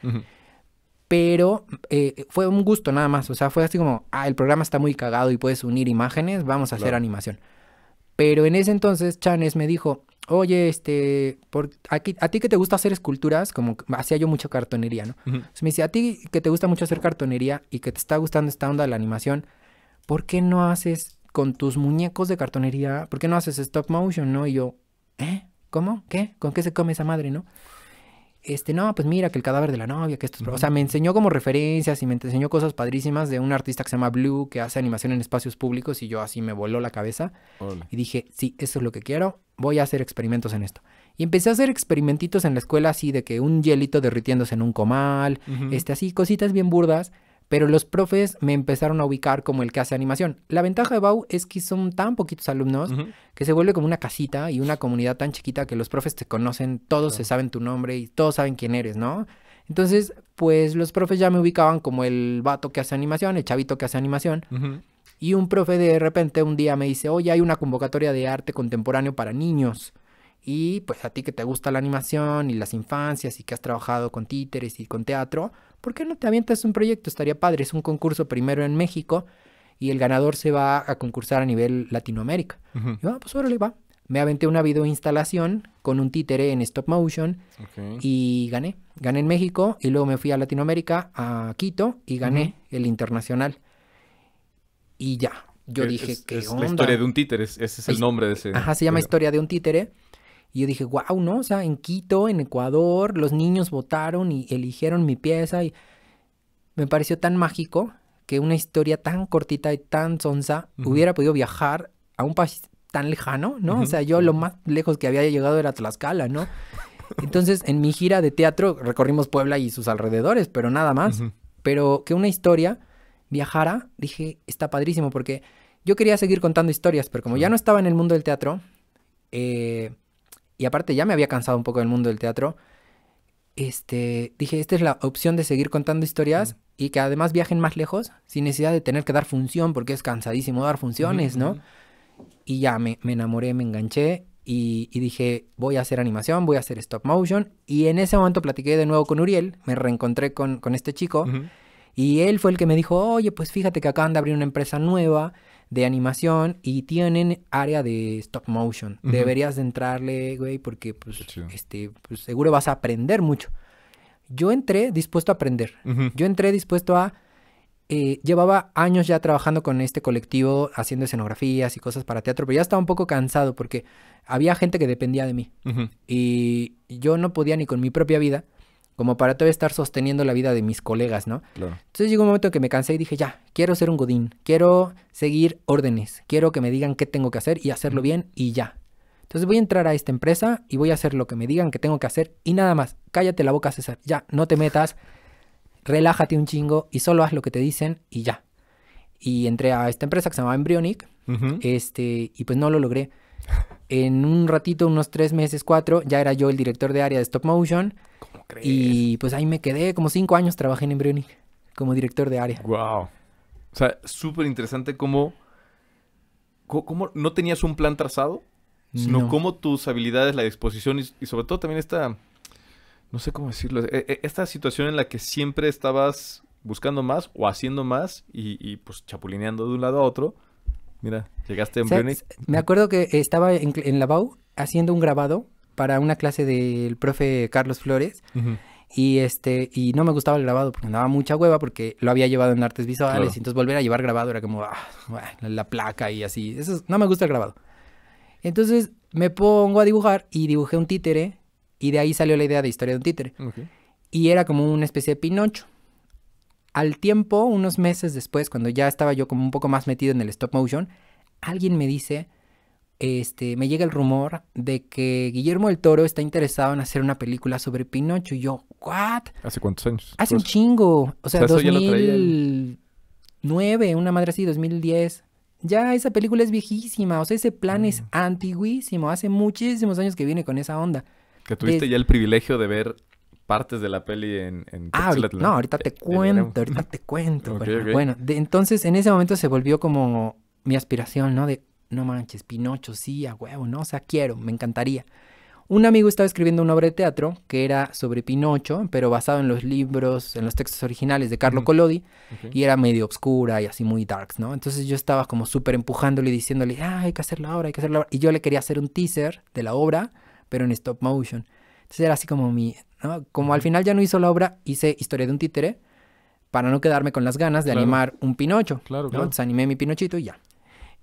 Pero eh, fue un gusto nada más, o sea, fue así como, ah, el programa está muy cagado y puedes unir imágenes, vamos a hacer animación. Pero en ese entonces Chanes me dijo, oye, este, por, aquí, a ti que te gusta hacer esculturas, como hacía yo mucha cartonería, ¿no? me dice, a ti que te gusta mucho hacer cartonería y que te está gustando esta onda de la animación, ¿por qué no haces con tus muñecos de cartonería, ¿por qué no haces stop motion, no? Y yo, ¿eh? ¿Cómo? ¿Qué? ¿Con qué se come esa madre, no? Este, no, pues mira, que el cadáver de la novia, que esto O sea, me enseñó como referencias y me enseñó cosas padrísimas de un artista que se llama Blue, que hace animación en espacios públicos y yo así me voló la cabeza. Y dije, sí, eso es lo que quiero, voy a hacer experimentos en esto. Y empecé a hacer experimentitos en la escuela así de que un hielito derritiéndose en un comal, este, así, cositas bien burdas pero los profes me empezaron a ubicar como el que hace animación. La ventaja de Bau es que son tan poquitos alumnos que se vuelve como una casita y una comunidad tan chiquita que los profes te conocen, todos se saben tu nombre y todos saben quién eres, ¿no? Entonces, pues los profes ya me ubicaban como el vato que hace animación, el chavito que hace animación. Y un profe de repente un día me dice, oye, hay una convocatoria de arte contemporáneo para niños. Y pues a ti que te gusta la animación y las infancias y que has trabajado con títeres y con teatro, ¿por qué no te avientas un proyecto? Estaría padre. Es un concurso primero en México y el ganador se va a concursar a nivel Latinoamérica. yo Y va, pues órale, va. Me aventé una videoinstalación con un títere en stop motion y gané. Gané en México y luego me fui a Latinoamérica, a Quito, y gané el internacional. Y ya, yo dije que... Es, la historia de un títere, ese es el nombre de ese... Ajá, se llama Historia de un títere. Y yo dije, wow, ¿no? O sea, en Quito, en Ecuador, los niños votaron y eligieron mi pieza y me pareció tan mágico que una historia tan cortita y tan sonsa hubiera podido viajar a un país tan lejano, ¿no? O sea, yo lo más lejos que había llegado era Tlaxcala, ¿no? Entonces, en mi gira de teatro recorrimos Puebla y sus alrededores, pero nada más. Pero que una historia viajara, dije, está padrísimo, porque yo quería seguir contando historias, pero como ya no estaba en el mundo del teatro, eh, y aparte ya me había cansado un poco del mundo del teatro, este, dije, esta es la opción de seguir contando historias y que además viajen más lejos sin necesidad de tener que dar función, porque es cansadísimo dar funciones, ¿no? Y ya me, me enamoré, me enganché y, dije, voy a hacer animación, voy a hacer stop motion. Y en ese momento platiqué de nuevo con Uriel, me reencontré con, este chico. Y él fue el que me dijo, oye, pues fíjate que acaban de abrir una empresa nueva de animación y tienen área de stop motion. Deberías de entrarle, güey, porque pues, este, pues, seguro vas a aprender mucho. Yo entré dispuesto a aprender. Yo entré dispuesto a... Eh, llevaba años ya trabajando con este colectivo, haciendo escenografías y cosas para teatro, pero ya estaba un poco cansado porque había gente que dependía de mí. Y yo no podía ni con mi propia vida como para todavía estar sosteniendo la vida de mis colegas, ¿no? Entonces llegó un momento que me cansé y dije, ya, quiero ser un godín, quiero seguir órdenes, quiero que me digan qué tengo que hacer y hacerlo bien y ya. Entonces voy a entrar a esta empresa y voy a hacer lo que me digan que tengo que hacer y nada más. Cállate la boca, César. Ya, no te metas, relájate un chingo y solo haz lo que te dicen y ya. Y entré a esta empresa que se llamaba Embryonic este, y pues no lo logré. En un ratito, unos tres meses, cuatro, ya era yo el director de área de stop motion. Y pues ahí me quedé, como cinco años trabajé en Embryonic como director de área. Wow. O sea, súper interesante cómo, cómo, no tenías un plan trazado, sino cómo tus habilidades, la disposición y, sobre todo también esta, no sé cómo decirlo, e, e, esta situación en la que siempre estabas buscando más o haciendo más y, pues chapulineando de un lado a otro. Mira, llegaste a Embryonic. Me acuerdo que estaba en, en la BAU haciendo un grabado para una clase del profe Carlos Flores. Y este, y no me gustaba el grabado porque me daba mucha hueva porque lo había llevado en artes visuales. Y entonces volver a llevar grabado era como ah, la placa y así. Eso no me gusta el grabado. Entonces me pongo a dibujar y dibujé un títere. Y de ahí salió la idea de historia de un títere. Y era como una especie de pinocho. Al tiempo, unos meses después, cuando ya estaba yo como un poco más metido en el stop motion, alguien me dice este, me llega el rumor de que Guillermo el Toro está interesado en hacer una película sobre Pinocho. Y yo, ¿what? ¿Hace cuántos años? Hace un pues, chingo. O sea, 2009, una madre así, 2010. Ya esa película es viejísima. O sea, ese plan es mm. antiguísimo. Hace muchísimos años que viene con esa onda. Que tuviste ya el privilegio de ver partes de la peli en, ah, No, ahorita te cuento, ahorita te cuento. <laughs> Bueno, entonces en ese momento se volvió como mi aspiración, ¿no? De, no manches, Pinocho, sí, a huevo, ¿no? O sea, quiero, me encantaría. Un amigo estaba escribiendo una obra de teatro que era sobre Pinocho, pero basado en los libros, en los textos originales de Carlo Collodi, y era medio obscura y así muy darks, ¿no? Entonces yo estaba como súper empujándole y diciéndole, ah, hay que hacer la obra, hay que hacer la obra. Y yo le quería hacer un teaser de la obra, pero en stop motion. Entonces era así como mi, Como al final ya no hizo la obra, hice Historia de un títere, para no quedarme con las ganas de animar un Pinocho. Claro, ¿no? claro. animé mi Pinochito y ya.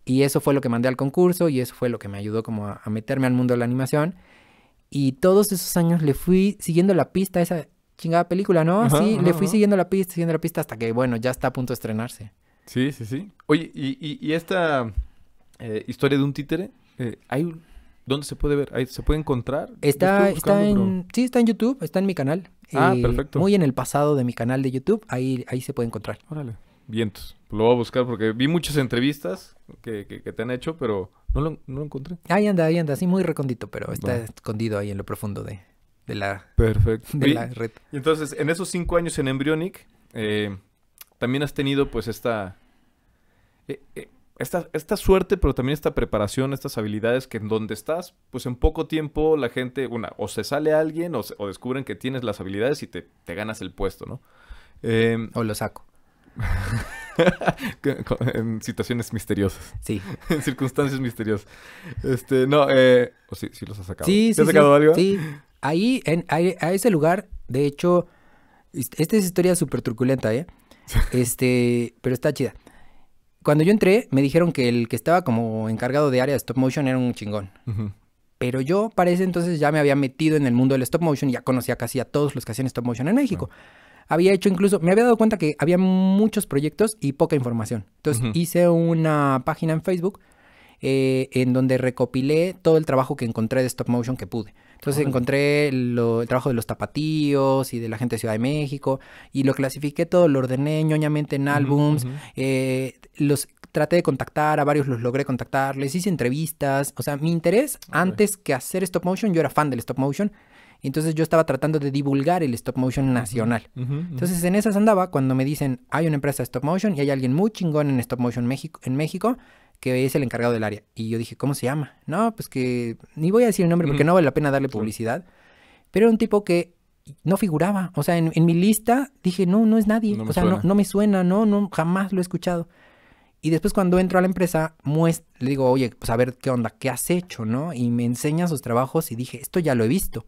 Y eso fue lo que mandé al concurso y eso fue lo que me ayudó como a, meterme al mundo de la animación. Y todos esos años le fui siguiendo la pista esa chingada película, ¿no? sí, le fui siguiendo la pista, siguiendo la pista hasta que, bueno, ya está a punto de estrenarse. Sí, sí, sí. Oye, ¿y, esta eh, historia de un títere? Eh, ¿hay ¿Dónde se puede ver? ¿Se puede encontrar? Está, está en, sí, está en YouTube, está en mi canal. Ah, eh, perfecto. Muy en el pasado de mi canal de YouTube, ahí, ahí se puede encontrar. Órale. Vientos. Lo voy a buscar porque vi muchas entrevistas que, te han hecho, pero no lo, no encontré. Ahí anda, ahí anda, sí, muy recondito, pero está escondido ahí en lo profundo de, la, Perfecto. red. Y entonces, en esos cinco años en Embryonic, eh, también has tenido pues eh, eh, esta, esta, suerte, pero también esta preparación, estas habilidades que en donde estás, pues en poco tiempo la gente, una, o se sale alguien o, descubren que tienes las habilidades y te ganas el puesto, ¿no? o lo saco. <laughs> en situaciones misteriosas. Sí. <laughs> en circunstancias misteriosas. Este, no, eh, sí, sí los ha sacado. Sí, sacado algo? Ahí, en, a ese lugar, de hecho, este, esta es historia súper truculenta, ¿eh? <laughs> Este, pero está chida. Cuando yo entré, me dijeron que el que estaba como encargado de área de stop motion era un chingón. Pero yo, para ese entonces, ya me había metido en el mundo del stop motion y ya conocía casi a todos los que hacían stop motion en México había hecho incluso, me había dado cuenta que había muchos proyectos y poca información. Entonces hice una página en Facebook eh, en donde recopilé todo el trabajo que encontré de stop motion que pude. Entonces encontré el trabajo de los tapatíos y de la gente de Ciudad de México y lo clasifiqué todo, lo ordené ñoñamente en álbums, eh, los traté de contactar, a varios los logré contactar, les hice entrevistas, o sea, mi interés antes que hacer stop motion, yo era fan del stop motion, entonces yo estaba tratando de divulgar el stop motion nacional. Entonces en esas andaba cuando me dicen, hay una empresa de stop motion y hay alguien muy chingón en stop motion México, en México que es el encargado del área. Y yo dije, ¿cómo se llama? No, pues que ni voy a decir el nombre porque no vale la pena darle publicidad. Pero era un tipo que no figuraba. O sea, en, mi lista dije, no, no es nadie. o sea, no, no, me suena, no, no, jamás lo he escuchado. Y después cuando entro a la empresa, le digo, oye, pues a ver qué onda, qué has hecho, ¿no? Y me enseña sus trabajos y dije, esto ya lo he visto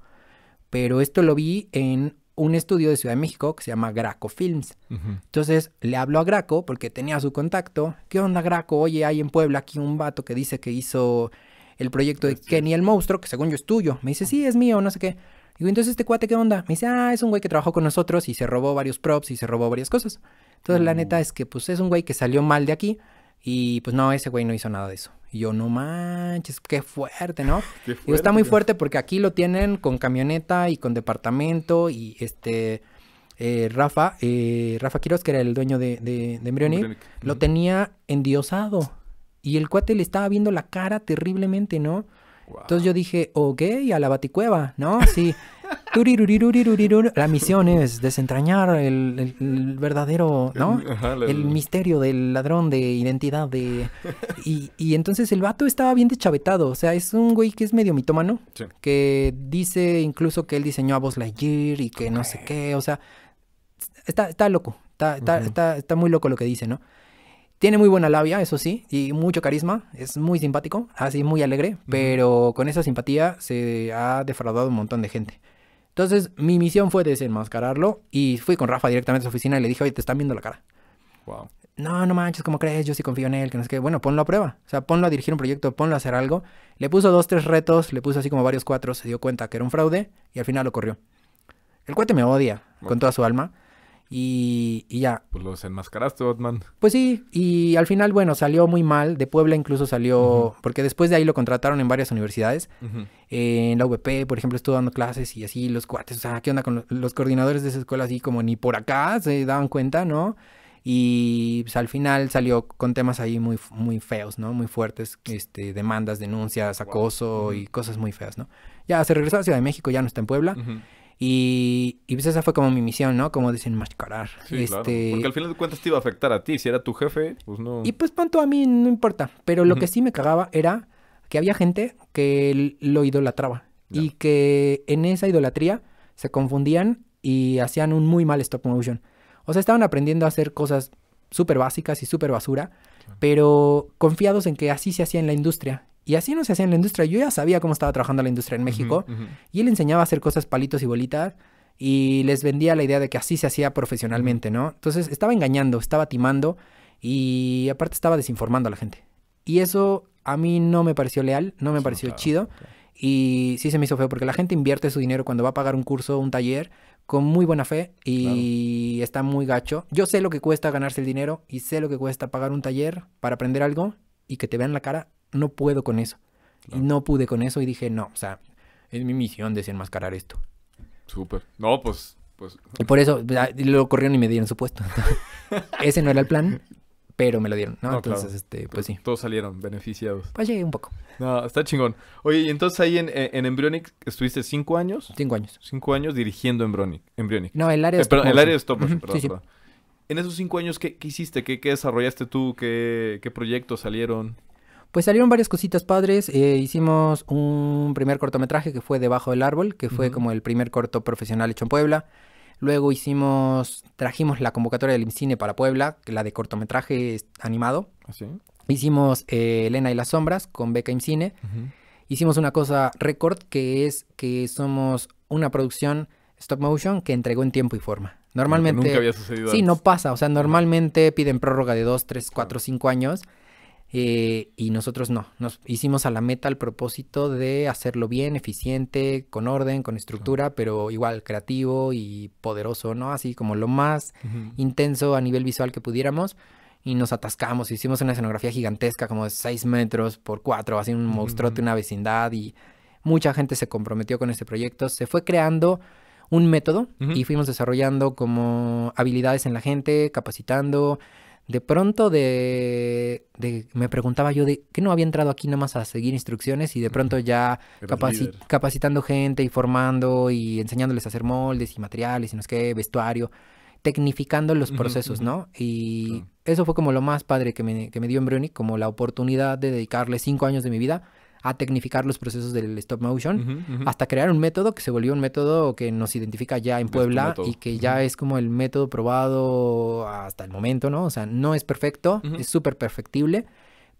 pero esto lo vi en un estudio de Ciudad de México que se llama Graco Films. Entonces le hablo a Graco porque tenía su contacto. ¿Qué onda, Graco? Oye, hay en Puebla aquí un vato que dice que hizo el proyecto de este Kenny el Monstruo, que según yo es tuyo. Me dice, sí, es mío, no sé qué. Digo, entonces este cuate, ¿qué onda? Me dice, ah, es un güey que trabajó con nosotros y se robó varios props y se robó varias cosas. Entonces la mm. neta es que pues es un güey que salió mal de aquí. Y pues no, ese güey no hizo nada de eso. Y yo, no manches, qué fuerte, ¿no? Y <laughs> está muy fuerte porque aquí lo tienen con camioneta y con departamento y este... Eh, Rafa, eh, Rafa Quiroz, que era el dueño de, de, lo tenía endiosado. Y el cuate le estaba viendo la cara terriblemente, ¿no? Entonces yo dije, ok, a la baticueva, ¿no? Sí. <laughs> La misión es desentrañar el, verdadero, ¿no? el misterio del ladrón de identidad de... Y, entonces el vato estaba bien de chavetado. o sea, es un güey que es medio mitómano, que dice incluso que él diseñó a la Lightyear y que no sé qué, o sea, está, loco, está, muy loco lo que dice, ¿no? Tiene muy buena labia, eso sí, y mucho carisma, es muy simpático, así muy alegre, pero con esa simpatía se ha defraudado un montón de gente. Entonces, mi misión fue desenmascararlo y fui con Rafa directamente a su oficina y le dije, oye, te están viendo la cara. No, no manches, ¿cómo crees? Yo sí confío en él, que no sé qué. Bueno, ponlo a prueba. O sea, ponlo a dirigir un proyecto, ponlo a hacer algo. Le puso dos, tres retos, le puso así como varios cuatro, se dio cuenta que era un fraude y al final lo corrió. El cuate me odia con toda su alma, y, ya. Pues los enmascaraste, Batman. Pues sí, y al final, bueno, salió muy mal. De Puebla incluso salió, porque después de ahí lo contrataron en varias universidades. en la UVP, por ejemplo, estuvo dando clases y así, los cuates, o sea, ¿qué onda con los, coordinadores de esa escuela? Así como ni por acá se daban cuenta, ¿no? Y pues, al final salió con temas ahí muy, muy feos, ¿no? Muy fuertes, este, demandas, denuncias, acoso y cosas muy feas, ¿no? Ya se regresó a Ciudad de México, ya no está en Puebla. Y, pues esa fue como mi misión, ¿no? Como dicen Sí, este... Porque al final de cuentas te iba a afectar a ti. Si era tu jefe, pues no. Y pues tanto a mí no importa. Pero lo que sí me cagaba era que había gente que lo idolatraba. Y que en esa idolatría se confundían y hacían un muy mal stop motion. O sea, estaban aprendiendo a hacer cosas súper básicas y súper basura, pero confiados en que así se hacía en la industria. Y así no se hacía en la industria. Yo ya sabía cómo estaba trabajando la industria en México. Y él enseñaba a hacer cosas palitos y bolitas. Y les vendía la idea de que así se hacía profesionalmente, ¿no? Entonces estaba engañando, estaba timando. Y aparte estaba desinformando a la gente. Y eso a mí no me pareció leal, no me pareció chido. Y sí se me hizo feo porque la gente invierte su dinero cuando va a pagar un curso, un taller, con muy buena fe y está muy gacho. Yo sé lo que cuesta ganarse el dinero y sé lo que cuesta pagar un taller para aprender algo y que te vean la cara no puedo con eso. Y no pude con eso y dije, no, o sea, es mi misión desenmascarar esto. Súper. No, pues, pues... Y por eso ah, lo corrieron y me dieron su puesto. <laughs> Ese no era el plan, pero me lo dieron, ¿no? entonces, este, pues sí. Todos salieron beneficiados. Pues llegué un poco. No, está chingón. Oye, y entonces ahí en, eh, en Embryonic estuviste cinco años. Cinco años. Cinco años dirigiendo Embryonic. Embryonic. No, el área eh, de el área de Stop. En esos cinco años, ¿qué, qué hiciste? ¿Qué, desarrollaste tú? ¿Qué, ¿Qué proyectos salieron? Pues salieron varias cositas padres. Eh, hicimos un primer cortometraje que fue Debajo del Árbol, que fue como el primer corto profesional hecho en Puebla. Luego hicimos, trajimos la convocatoria del IMCINE para Puebla, la de cortometraje animado. ¿Ah, hicimos eh, Elena y las Sombras con Beca Imcine. Hicimos una cosa récord que es que somos una producción stop motion que entregó en tiempo y forma. Normalmente... Sí, no pasa. O sea, normalmente piden prórroga de 2, 3, 4, 5 años. Eh, y nosotros no, nos hicimos a la meta al propósito de hacerlo bien, eficiente, con orden, con estructura, pero igual creativo y poderoso, ¿no? Así como lo más intenso a nivel visual que pudiéramos. Y nos atascamos, hicimos una escenografía gigantesca, como de 6 metros por 4, así un monstruo de una vecindad. Y mucha gente se comprometió con este proyecto. Se fue creando un método y fuimos desarrollando como habilidades en la gente, capacitando, de pronto de, me preguntaba yo de qué no había entrado aquí nomás más a seguir instrucciones y de pronto ya capacitando gente y formando y enseñándoles a hacer moldes y materiales y no sé qué, vestuario, tecnificando los procesos, ¿no? Y eso fue como lo más padre que me, que me dio Embryonic, como la oportunidad de dedicarle cinco años de mi vida a tecnificar los procesos del stop motion, hasta crear un método que se volvió un método que nos identifica ya en Puebla y que ya es como el método probado hasta el momento, ¿no? O sea, no es perfecto, es súper perfectible,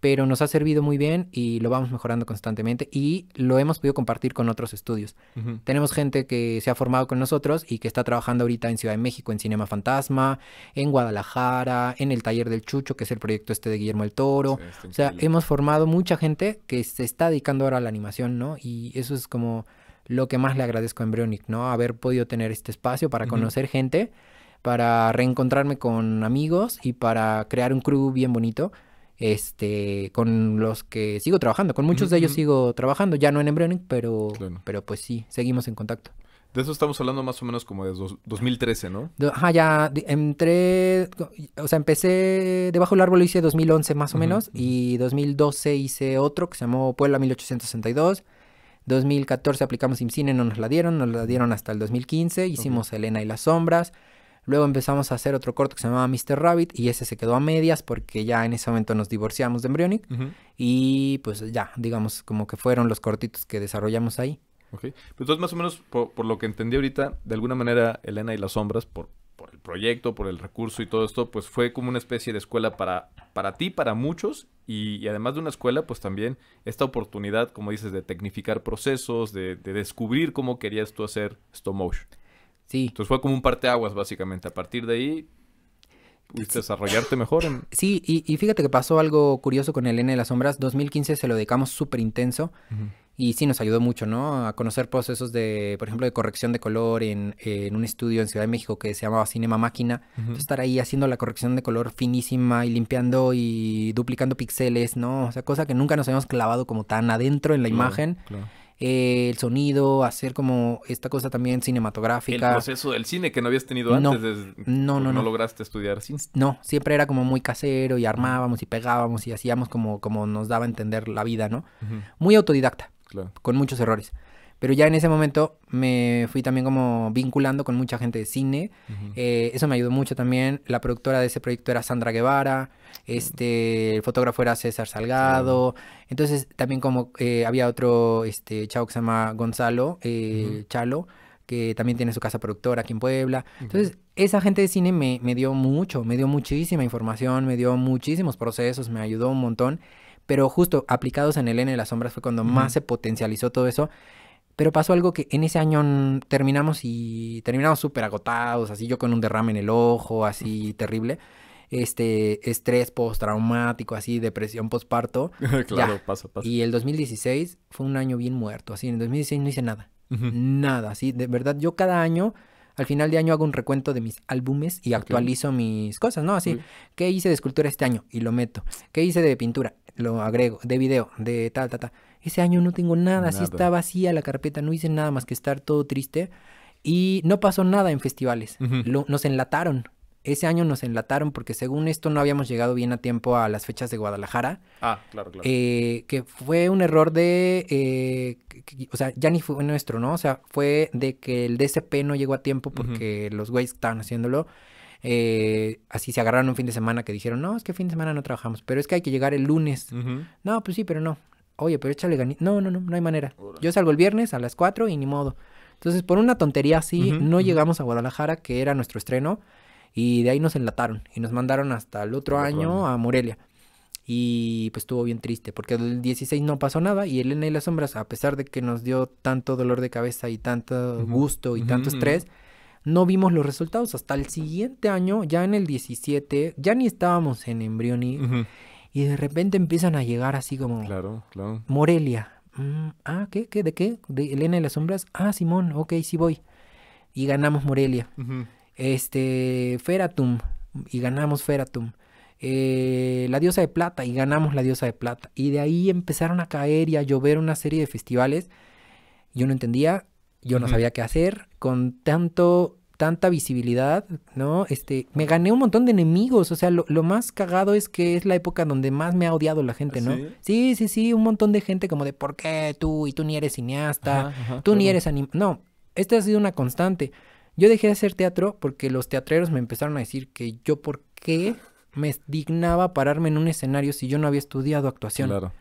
pero nos ha servido muy bien y lo vamos mejorando constantemente y lo hemos podido compartir con otros estudios. Tenemos gente que se ha formado con nosotros y que está trabajando ahorita en Ciudad de México, en Cinema Fantasma, en Guadalajara, en el Taller del Chucho, que es el proyecto este de Guillermo el Toro. o sea, hemos formado mucha gente que se está dedicando ahora a la animación, ¿no? Y eso es como lo que más le agradezco a Embryonic, ¿no? Haber podido tener este espacio para conocer gente, para reencontrarme con amigos y para crear un crew bien bonito este, con los que sigo trabajando, con muchos de ellos sigo trabajando, ya no en Embryonic, pero, pero pues sí, seguimos en contacto. De eso estamos hablando más o menos como de 2013, ¿no? Ajá, ya entré, o sea, empecé debajo del árbol, lo hice 2011 más o menos, y 2012 hice otro que se llamó Puebla 1862. 2014 aplicamos IMCINE, no nos la dieron, nos la dieron hasta el 2015, hicimos Elena y las Sombras. Luego empezamos a hacer otro corto que se llamaba Mr. Rabbit y ese se quedó a medias porque ya en ese momento nos divorciamos de Embryonic y pues ya, digamos, como que fueron los cortitos que desarrollamos ahí. Ok. Pues, entonces, más o menos, por, lo que entendí ahorita, de alguna manera, Elena y las sombras, por, por el proyecto, por el recurso y todo esto, pues fue como una especie de escuela para, para ti, para muchos, y, además de una escuela, pues también esta oportunidad, como dices, de tecnificar procesos, de, de descubrir cómo querías tú hacer stop motion. Sí. Entonces fue como un parteaguas, básicamente. A partir de ahí, pudiste desarrollarte mejor. Sí, y, fíjate que pasó algo curioso con el N de las Sombras. 2015 se lo dedicamos súper intenso. Y sí, nos ayudó mucho, ¿no? A conocer procesos de, por ejemplo, de corrección de color en, un estudio en Ciudad de México que se llamaba Cinema Máquina. estar ahí haciendo la corrección de color finísima y limpiando y duplicando píxeles, ¿no? O sea, cosa que nunca nos habíamos clavado como tan adentro en la imagen. Claro eh, el sonido, hacer como esta cosa también cinematográfica. El proceso del cine que no habías tenido antes. No, no, no, no, lograste estudiar cine. No, siempre era como muy casero y armábamos y pegábamos y hacíamos como, como nos daba a entender la vida, ¿no? Muy autodidacta, con muchos errores. Pero ya en ese momento me fui también como vinculando con mucha gente de cine. Eh, eso me ayudó mucho también. La productora de ese proyecto era Sandra Guevara, este, el fotógrafo era César Salgado. Entonces también como eh, había otro este, chavo que se llama Gonzalo, eh, Chalo, que también tiene su casa productora aquí en Puebla. Entonces esa gente de cine me, dio mucho, me dio muchísima información, me dio muchísimos procesos, me ayudó un montón pero justo aplicados en el N de las sombras fue cuando más se potencializó todo eso pero pasó algo que en ese año terminamos y terminamos súper agotados, así yo con un derrame en el ojo, así terrible. Este estrés postraumático, así depresión postparto. <laughs> claro, ya. paso, Y el 2016 fue un año bien muerto, así en el 2016 no hice nada. Nada, así de verdad yo cada año al final de año hago un recuento de mis álbumes y actualizo mis cosas, ¿no? Así, ¿qué hice de escultura este año? Y lo meto. ¿Qué hice de pintura? Lo agrego. De video, de tal, tal, tal ese año no tengo nada, así está vacía la carpeta, no hice nada más que estar todo triste y no pasó nada en festivales, nos enlataron. Ese año nos enlataron porque según esto no habíamos llegado bien a tiempo a las fechas de Guadalajara. Ah, claro, claro. Eh, que fue un error de, eh, o sea, ya ni fue nuestro, ¿no? O sea, fue de que el DCP no llegó a tiempo porque los güeyes estaban haciéndolo. Eh, así se agarraron un fin de semana que dijeron, no, es que fin de semana no trabajamos, pero es que hay que llegar el lunes. No, pues sí, pero no oye, pero échale ganito. No, no, no, no hay manera. Yo salgo el viernes a las 4 y ni modo. Entonces, por una tontería así, no llegamos a Guadalajara, que era nuestro estreno, y de ahí nos enlataron y nos mandaron hasta el otro, año, a Morelia. Y pues estuvo bien triste, porque el 16 no pasó nada y Elena y las sombras, a pesar de que nos dio tanto dolor de cabeza y tanto gusto y tanto estrés, no vimos los resultados hasta el siguiente año, ya en el 17, ya ni estábamos en Embrioni. Y de repente empiezan a llegar así como... Claro, claro. Morelia. Mm, ah, ¿qué? ¿Qué? ¿De qué? de qué de Elena y las Sombras? Ah, Simón, ok, sí voy. Y ganamos Morelia. Este, Feratum. Y ganamos Feratum. Eh, la diosa de plata y ganamos la diosa de plata. Y de ahí empezaron a caer y a llover una serie de festivales. Yo no entendía, yo no sabía qué hacer. Con tanto tanta visibilidad, ¿no? Este, me gané un montón de enemigos, o sea, lo, más cagado es que es la época donde más me ha odiado la gente, ¿no? ¿Ah, sí, sí, sí, un montón de gente como de, ¿por qué tú? Y tú ni eres cineasta, tú ni eres No, esto ha sido una constante. Yo dejé de hacer teatro porque los teatreros me empezaron a decir que yo por qué me dignaba pararme en un escenario si yo no había estudiado actuación. Claro.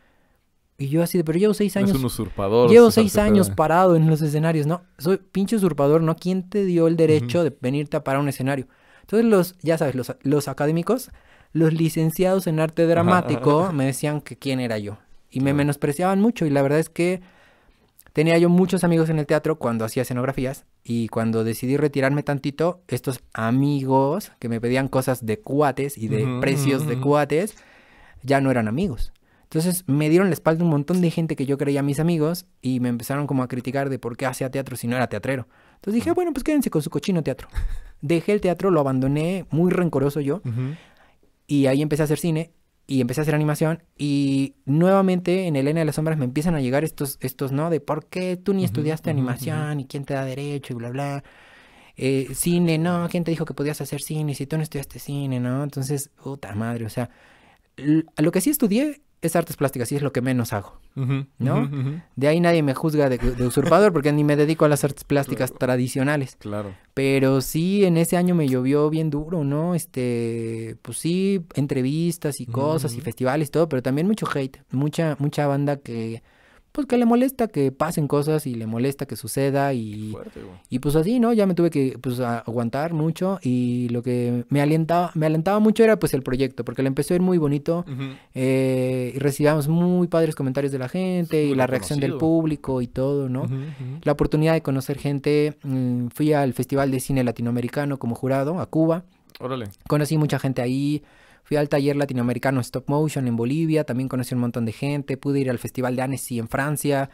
Y yo así de, pero llevo seis años. un usurpador. Llevo seis años parado en los escenarios, ¿no? Soy pinche usurpador, ¿no? ¿Quién te dio el derecho de venirte a parar un escenario? Entonces los, ya sabes, los, académicos, los licenciados en arte dramático me decían que quién era yo. Y me menospreciaban mucho. Y la verdad es que tenía yo muchos amigos en el teatro cuando hacía escenografías. Y cuando decidí retirarme tantito, estos amigos que me pedían cosas de cuates y de precios de cuates, ya no eran amigos. Entonces me dieron la espalda un montón de gente que yo creía mis amigos y me empezaron como a criticar de por qué hacía teatro si no era teatrero. Entonces dije, bueno, pues quédense con su cochino teatro. <laughs> Dejé el teatro, lo abandoné, muy rencoroso yo. Y ahí empecé a hacer cine y empecé a hacer animación y nuevamente en Elena de las Sombras me empiezan a llegar estos, estos ¿no? De por qué tú ni estudiaste animación y quién te da derecho y bla, bla. Eh, cine, no, ¿quién te dijo que podías hacer cine si tú no estudiaste cine, no? Entonces, puta madre, o sea, a lo que sí estudié es artes plásticas y es lo que menos hago, ¿no? De ahí nadie me juzga de, usurpador porque ni me dedico a las artes plásticas tradicionales. Claro. Pero sí, en ese año me llovió bien duro, ¿no? Este, pues sí, entrevistas y cosas y festivales y todo, pero también mucho hate, mucha, mucha banda que pues que le molesta que pasen cosas y le molesta que suceda y, y pues así, ¿no? Ya me tuve que pues aguantar mucho y lo que me alentaba, me alentaba mucho era pues el proyecto, porque le empezó a ir muy bonito eh, y recibíamos muy padres comentarios de la gente y la reacción del público y todo, ¿no? La oportunidad de conocer gente, mm, fui al Festival de Cine Latinoamericano como jurado a Cuba. Órale. Conocí mucha gente ahí, Fui al taller latinoamericano Stop Motion en Bolivia, también conocí un montón de gente, pude ir al Festival de Annecy en Francia.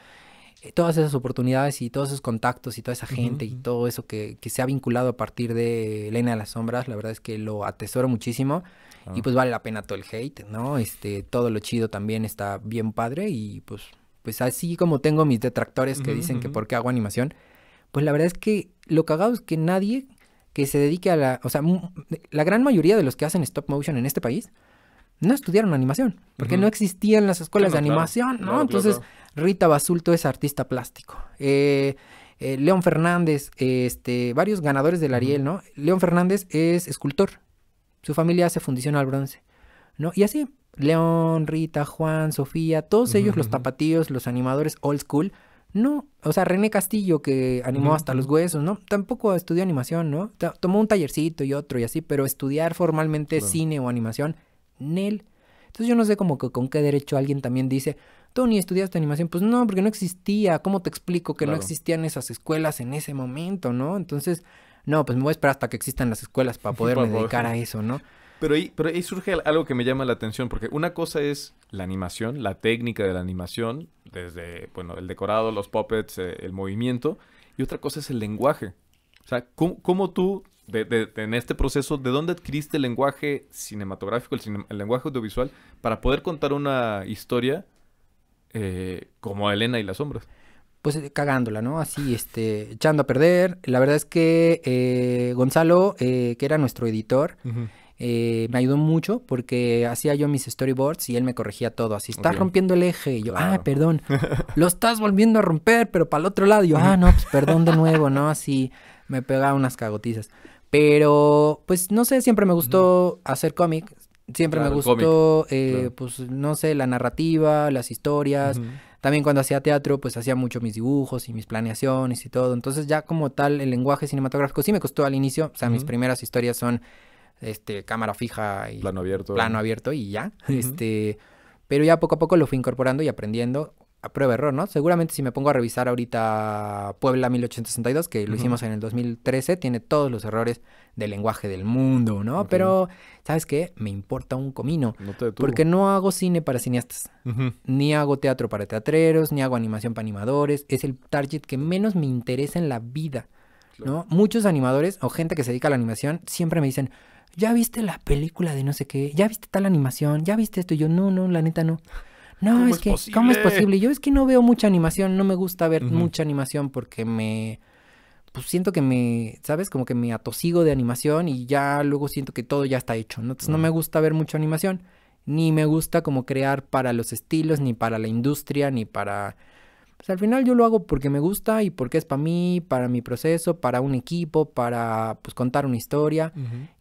Eh, todas esas oportunidades y todos esos contactos y toda esa gente y todo eso que, se ha vinculado a partir de Elena de las Sombras, la verdad es que lo atesoro muchísimo ah. y pues vale la pena todo el hate, ¿no? Este, todo lo chido también está bien padre y pues, pues así como tengo mis detractores que dicen que por qué hago animación, pues la verdad es que lo cagado es que nadie que se dedique a la... O sea, la gran mayoría de los que hacen stop motion en este país no estudiaron animación, porque no existían las escuelas de animación, ¿no? Entonces, Rita Basulto es artista plástico. Eh, eh, León Fernández, este, varios ganadores del Ariel, ¿no? León Fernández es escultor. Su familia hace fundición al bronce, ¿no? Y así, León, Rita, Juan, Sofía, todos ellos, los tapatíos, los animadores old school, no, o sea, René Castillo, que animó hasta los huesos, ¿no? Tampoco estudió animación, ¿no? tomó un tallercito y otro y así, pero estudiar formalmente cine o animación, Nel. Entonces yo no sé como que con qué derecho alguien también dice, Tony, ¿estudiaste animación? Pues no, porque no existía. ¿Cómo te explico que no existían esas escuelas en ese momento, no? Entonces, no, pues me voy a esperar hasta que existan las escuelas para <laughs> poderme dedicar a <laughs> eso, ¿no? Pero ahí, pero surge algo que me llama la atención, porque una cosa es la animación, la técnica de la animación, desde, bueno, el decorado, los puppets, eh, el movimiento, y otra cosa es el lenguaje. O sea, ¿cómo, tú, de, en este proceso, de dónde adquiriste el lenguaje cinematográfico, el, lenguaje audiovisual, para poder contar una historia eh, como Elena y las sombras? pues eh, cagándola, ¿no? Así, este, echando a perder. La verdad es que Gonzalo, que era nuestro editor, eh, me ayudó mucho porque hacía yo mis storyboards y él me corregía todo. Así, estás rompiendo el eje. Y yo, ah, perdón. <laughs> Lo estás volviendo a romper, pero para el otro lado. yo, ah, no, pues perdón de nuevo, ¿no? Así me pegaba unas cagotizas. Pero, pues, no sé, siempre me gustó hacer cómic. Siempre me gustó, eh, pues, no sé, la narrativa, las historias. También cuando hacía teatro, pues hacía mucho mis dibujos y mis planeaciones y todo. Entonces ya como tal el lenguaje cinematográfico sí me costó al inicio. O sea, mis primeras historias son este, cámara fija y plano abierto. Plano abierto y ya. Este, pero ya poco a poco lo fui incorporando y aprendiendo a prueba error, ¿no? Seguramente si me pongo a revisar ahorita Puebla 1862, que lo hicimos en el 2013, tiene todos los errores del lenguaje del mundo, ¿no? Pero, ¿sabes qué? Me importa un comino. porque no hago cine para cineastas, ni hago teatro para teatreros, ni hago animación para animadores. Es el target que menos me interesa en la vida, ¿no? Muchos animadores o gente que se dedica a la animación siempre me dicen, ¿ya viste la película de no sé qué? ¿Ya viste tal animación? ¿Ya viste esto? Y yo, no, no, la neta no. No, es, que, ¿cómo es posible? Yo es que no veo mucha animación, no me gusta ver mucha animación porque me, pues siento que me, ¿sabes? Como que me atosigo de animación y ya luego siento que todo ya está hecho, ¿no? Entonces no me gusta ver mucha animación, ni me gusta como crear para los estilos, ni para la industria, ni para pues al final yo lo hago porque me gusta y porque es para mí, para mi proceso, para un equipo, para pues contar una historia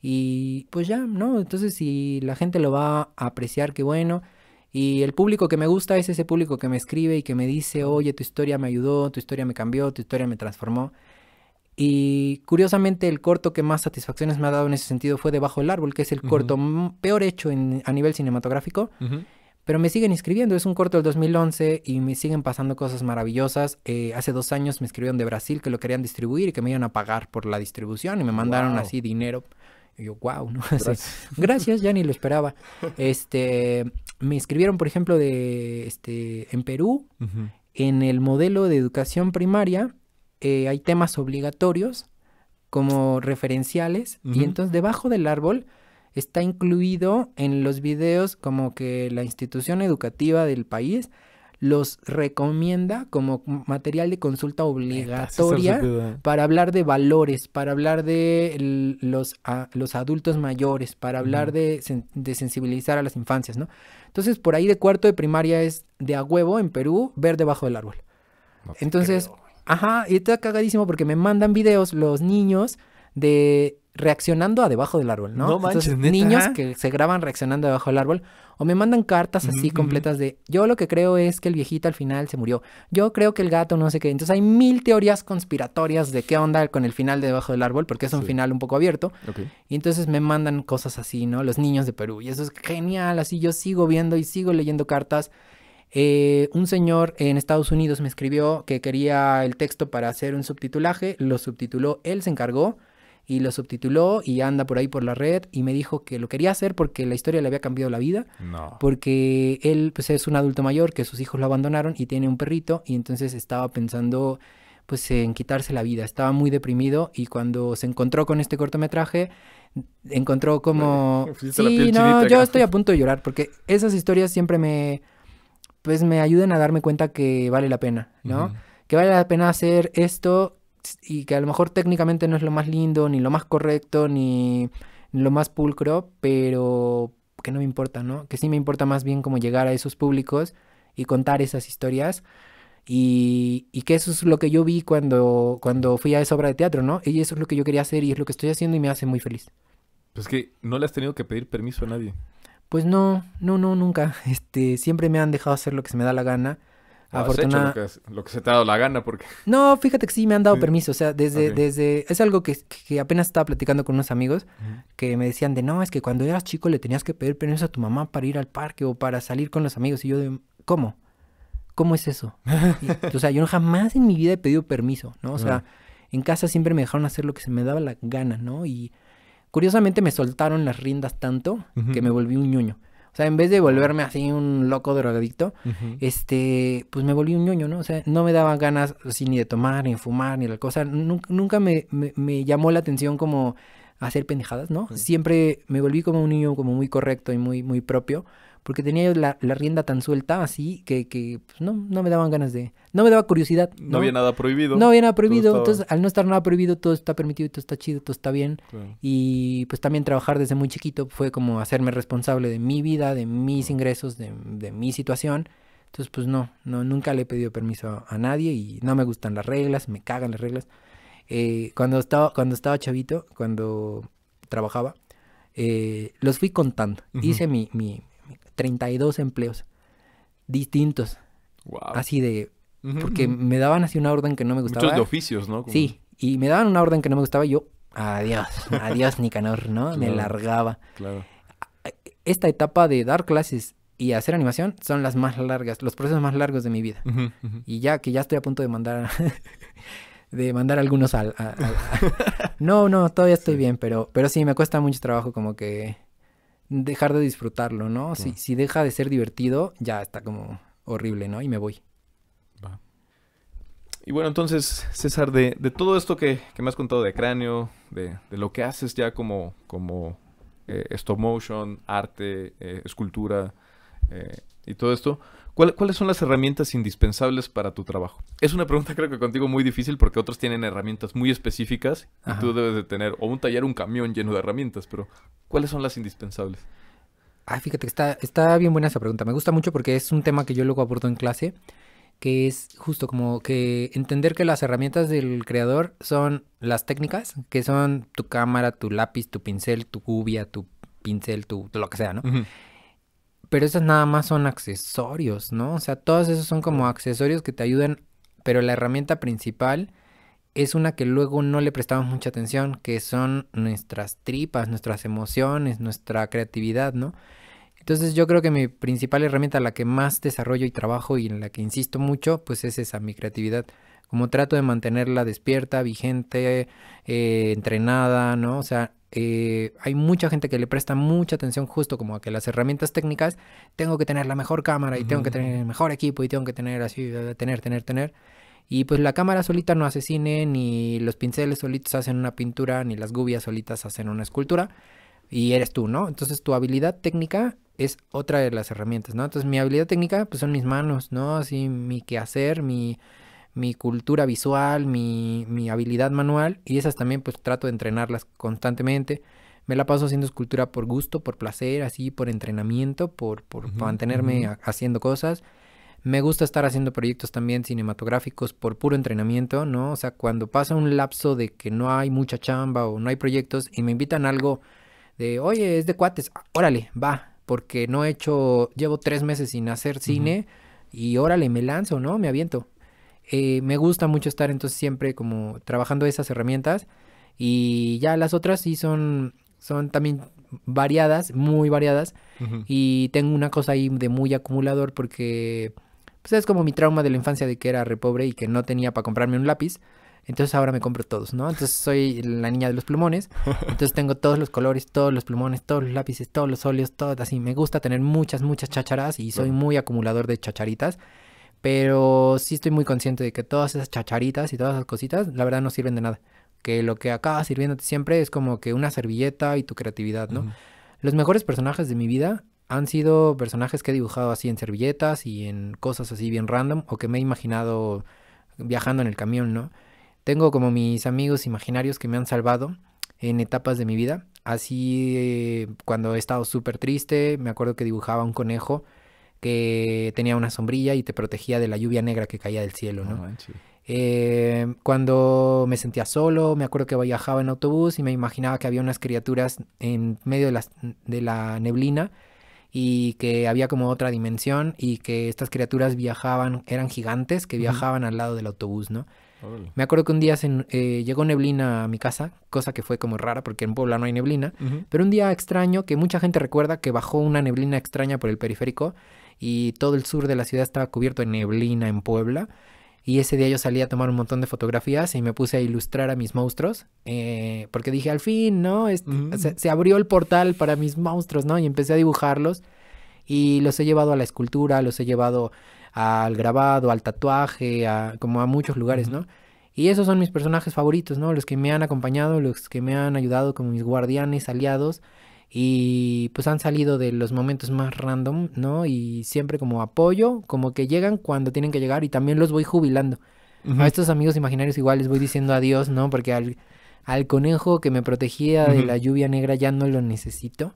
y pues ya, ¿no? Entonces si la gente lo va a apreciar, qué bueno. Y el público que me gusta es ese público que me escribe y que me dice, oye, tu historia me ayudó, tu historia me cambió, tu historia me transformó. Y curiosamente el corto que más satisfacciones me ha dado en ese sentido fue Debajo del Árbol, que es el corto peor hecho a nivel cinematográfico. Pero me siguen inscribiendo, es un corto del 2011 y me siguen pasando cosas maravillosas. Eh, hace dos años me escribieron de Brasil que lo querían distribuir y que me iban a pagar por la distribución y me mandaron así dinero. yo, wow, ¿no? <laughs> Gracias. Gracias, ya ni lo esperaba. <laughs> Este, me escribieron, por ejemplo, de, este, en Perú, en el modelo de educación primaria, eh, hay temas obligatorios como referenciales y entonces debajo del árbol está incluido en los videos como que la institución educativa del país los recomienda como material de consulta obligatoria para hablar de valores, para hablar de los, los adultos mayores, para hablar de, sensibilizar a las infancias, ¿no? Entonces, por ahí de cuarto de primaria es de a huevo en Perú ver debajo del árbol. Entonces, ajá, y está cagadísimo porque me mandan videos los niños de reaccionando a debajo del árbol, ¿no? No manches, Entonces, niños que se graban reaccionando debajo del árbol o me mandan cartas así completas de yo lo que creo es que el viejito al final se murió. Yo creo que el gato no sé qué. Entonces hay mil teorías conspiratorias de qué onda con el final de debajo del árbol porque es un final un poco abierto. Y entonces me mandan cosas así, ¿no? Los niños de Perú y eso es genial, así yo sigo viendo y sigo leyendo cartas. Eh, un señor en Estados Unidos me escribió que quería el texto para hacer un subtitulaje, lo subtituló, él se encargó y lo subtituló y anda por ahí por la red y me dijo que lo quería hacer porque la historia le había cambiado la vida. No. Porque él pues es un adulto mayor que sus hijos lo abandonaron y tiene un perrito y entonces estaba pensando pues en quitarse la vida, estaba muy deprimido y cuando se encontró con este cortometraje encontró como <laughs> sí, no, yo estoy a punto de llorar porque esas historias siempre me pues me ayudan a darme cuenta que vale la pena, ¿no? Que vale la pena hacer esto y que a lo mejor técnicamente no es lo más lindo, ni lo más correcto, ni lo más pulcro, pero que no me importa, ¿no? Que sí me importa más bien como llegar a esos públicos y contar esas historias. Y, y, que eso es lo que yo vi cuando, cuando fui a esa obra de teatro, ¿no? Y eso es lo que yo quería hacer y es lo que estoy haciendo y me hace muy feliz. Pues que no le has tenido que pedir permiso a nadie. Pues no, no, no, nunca. <laughs> Este, siempre me han dejado hacer lo que se me da la gana lo que, se te ha dado la gana porque... <laughs> No, fíjate que sí me han dado permiso, o sea, desde... desde es algo que, apenas estaba platicando con unos amigos que me decían de, no, es que cuando eras chico le tenías que pedir permiso a tu mamá para ir al parque o para salir con los amigos. Y yo de, ¿cómo? ¿Cómo es eso? <laughs> o sea, yo jamás en mi vida he pedido permiso, ¿no? O sea, en casa siempre me dejaron hacer lo que se me daba la gana, ¿no? Y curiosamente me soltaron las riendas tanto que me volví un ñoño. O sea, en vez de volverme así un loco drogadicto, este, pues me volví un ñoño, ¿no? O sea, no me daban ganas ni de tomar, ni de fumar, ni la cosa. Nunca, me, llamó la atención como hacer pendejadas, ¿no? Siempre me volví como un niño como muy correcto y muy, muy propio porque tenía yo la, rienda tan suelta así que, pues, no, me daban ganas de... No me daba curiosidad. No, había nada prohibido. No había nada prohibido. Entonces, al no estar nada prohibido, todo está permitido, todo está chido, todo está bien. Y pues también trabajar desde muy chiquito fue como hacerme responsable de mi vida, de mis ingresos, de, mi situación. Entonces, pues no, no, nunca le he pedido permiso a, nadie y no me gustan las reglas, me cagan las reglas. Eh, cuando, estaba, cuando estaba chavito, cuando trabajaba, eh, los fui contando. Hice mi, mi, 32 empleos distintos. Wow. Así de... Porque me daban así una orden que no me gustaba. Muchos de oficios, ¿no? Sí, y me daban una orden que no me gustaba y yo, adiós, <laughs> adiós Nicanor, ¿no? me largaba. Claro. Esta etapa de dar clases y hacer animación son las más largas, los procesos más largos de mi vida. Y ya que ya estoy a punto de mandar <laughs> de mandar algunos al, <laughs> No, no, todavía estoy bien, pero pero sí me cuesta mucho trabajo como que dejar de disfrutarlo, ¿no? Si, deja de ser divertido, ya está como horrible, ¿no? Y me voy. Y bueno, entonces, César, de, de todo esto que, que, me has contado de cráneo, de, de lo que haces ya como, como eh, stop motion, arte, eh, escultura eh, y todo esto, ¿Cuáles son las herramientas indispensables para tu trabajo? Es una pregunta creo que contigo muy difícil porque otros tienen herramientas muy específicas y tú debes de tener o un taller, un camión lleno de herramientas, pero ¿cuáles son las indispensables? Ah, fíjate que está, está bien buena esa pregunta. Me gusta mucho porque es un tema que yo luego abordo en clase, que es justo como que entender que las herramientas del creador son las técnicas, que son tu cámara, tu lápiz, tu pincel, tu gubia, tu pincel, tu, lo que sea, ¿no? pero esas nada más son accesorios, ¿no? O sea, todos esos son como accesorios que te ayudan, pero la herramienta principal es una que luego no le prestamos mucha atención, que son nuestras tripas, nuestras emociones, nuestra creatividad, ¿no? Entonces yo creo que mi principal herramienta, la que más desarrollo y trabajo y en la que insisto mucho, pues es esa, mi creatividad. Como trato de mantenerla despierta, vigente, eh, entrenada, ¿no? O sea, eh, hay mucha gente que le presta mucha atención justo como a que las herramientas técnicas, tengo que tener la mejor cámara y tengo que tener el mejor equipo y tengo que tener así, tener, tener, tener. Y pues la cámara solita no hace cine, ni los pinceles solitos hacen una pintura, ni las gubias solitas hacen una escultura. Y eres tú, ¿no? Entonces tu habilidad técnica es otra de las herramientas, ¿no? Entonces mi habilidad técnica pues son mis manos, ¿no? Así mi quehacer, mi mi cultura visual, mi, mi habilidad manual y esas también pues trato de entrenarlas constantemente. Me la paso haciendo escultura por gusto, por placer, así, por entrenamiento, por, por mantenerme haciendo cosas. Me gusta estar haciendo proyectos también cinematográficos por puro entrenamiento, ¿no? O sea, cuando pasa un lapso de que no hay mucha chamba o no hay proyectos y me invitan algo de, oye, es de cuates, ah, órale, va, porque no he hecho, llevo tres meses sin hacer cine y órale, me lanzo, ¿no? Me aviento. Eh, me gusta mucho estar entonces siempre como trabajando esas herramientas y ya las otras sí son, son también variadas, muy variadas y tengo una cosa ahí de muy acumulador porque pues es como mi trauma de la infancia de que era repobre pobre y que no tenía para comprarme un lápiz. Entonces ahora me compro todos, ¿no? Entonces soy la niña de los plumones. <laughs> Entonces tengo todos los colores, todos los plumones, todos los lápices, todos los óleos, todo así. Me gusta tener muchas, muchas chacharas y soy muy acumulador de chacharitas. Pero sí estoy muy consciente de que todas esas chacharitas y todas esas cositas, la verdad, no sirven de nada. Que lo que acaba sirviéndote siempre es como que una servilleta y tu creatividad, ¿no? Los mejores personajes de mi vida han sido personajes que he dibujado así en servilletas y en cosas así bien random o que me he imaginado viajando en el camión, ¿no? Tengo como mis amigos imaginarios que me han salvado en etapas de mi vida. Así, eh, cuando he estado súper triste, me acuerdo que dibujaba un conejo que tenía una sombrilla y te protegía de la lluvia negra que caía del cielo, ¿no? Eh, cuando me sentía solo, me acuerdo que viajaba en autobús y me imaginaba que había unas criaturas en medio de la, de la neblina y que había como otra dimensión y que estas criaturas viajaban, eran gigantes que viajaban al lado del autobús, ¿no? Me acuerdo que un día se, eh, llegó neblina a mi casa, cosa que fue como rara porque en Puebla no hay neblina, pero un día extraño que mucha gente recuerda que bajó una neblina extraña por el periférico y todo el sur de la ciudad estaba cubierto de neblina en Puebla. Y ese día yo salí a tomar un montón de fotografías y me puse a ilustrar a mis monstruos. Eh, porque dije, al fin, ¿no? se, abrió el portal para mis monstruos, ¿no? Y empecé a dibujarlos. Y los he llevado a la escultura, los he llevado al grabado, al tatuaje, a, como a muchos lugares, ¿no? Y esos son mis personajes favoritos, ¿no? Los que me han acompañado, los que me han ayudado como mis guardianes, aliados y pues han salido de los momentos más random, ¿no? Y siempre como apoyo, como que llegan cuando tienen que llegar y también los voy jubilando. A estos amigos imaginarios igual les voy diciendo adiós, ¿no? Porque al, al conejo que me protegía de la lluvia negra ya no lo necesito.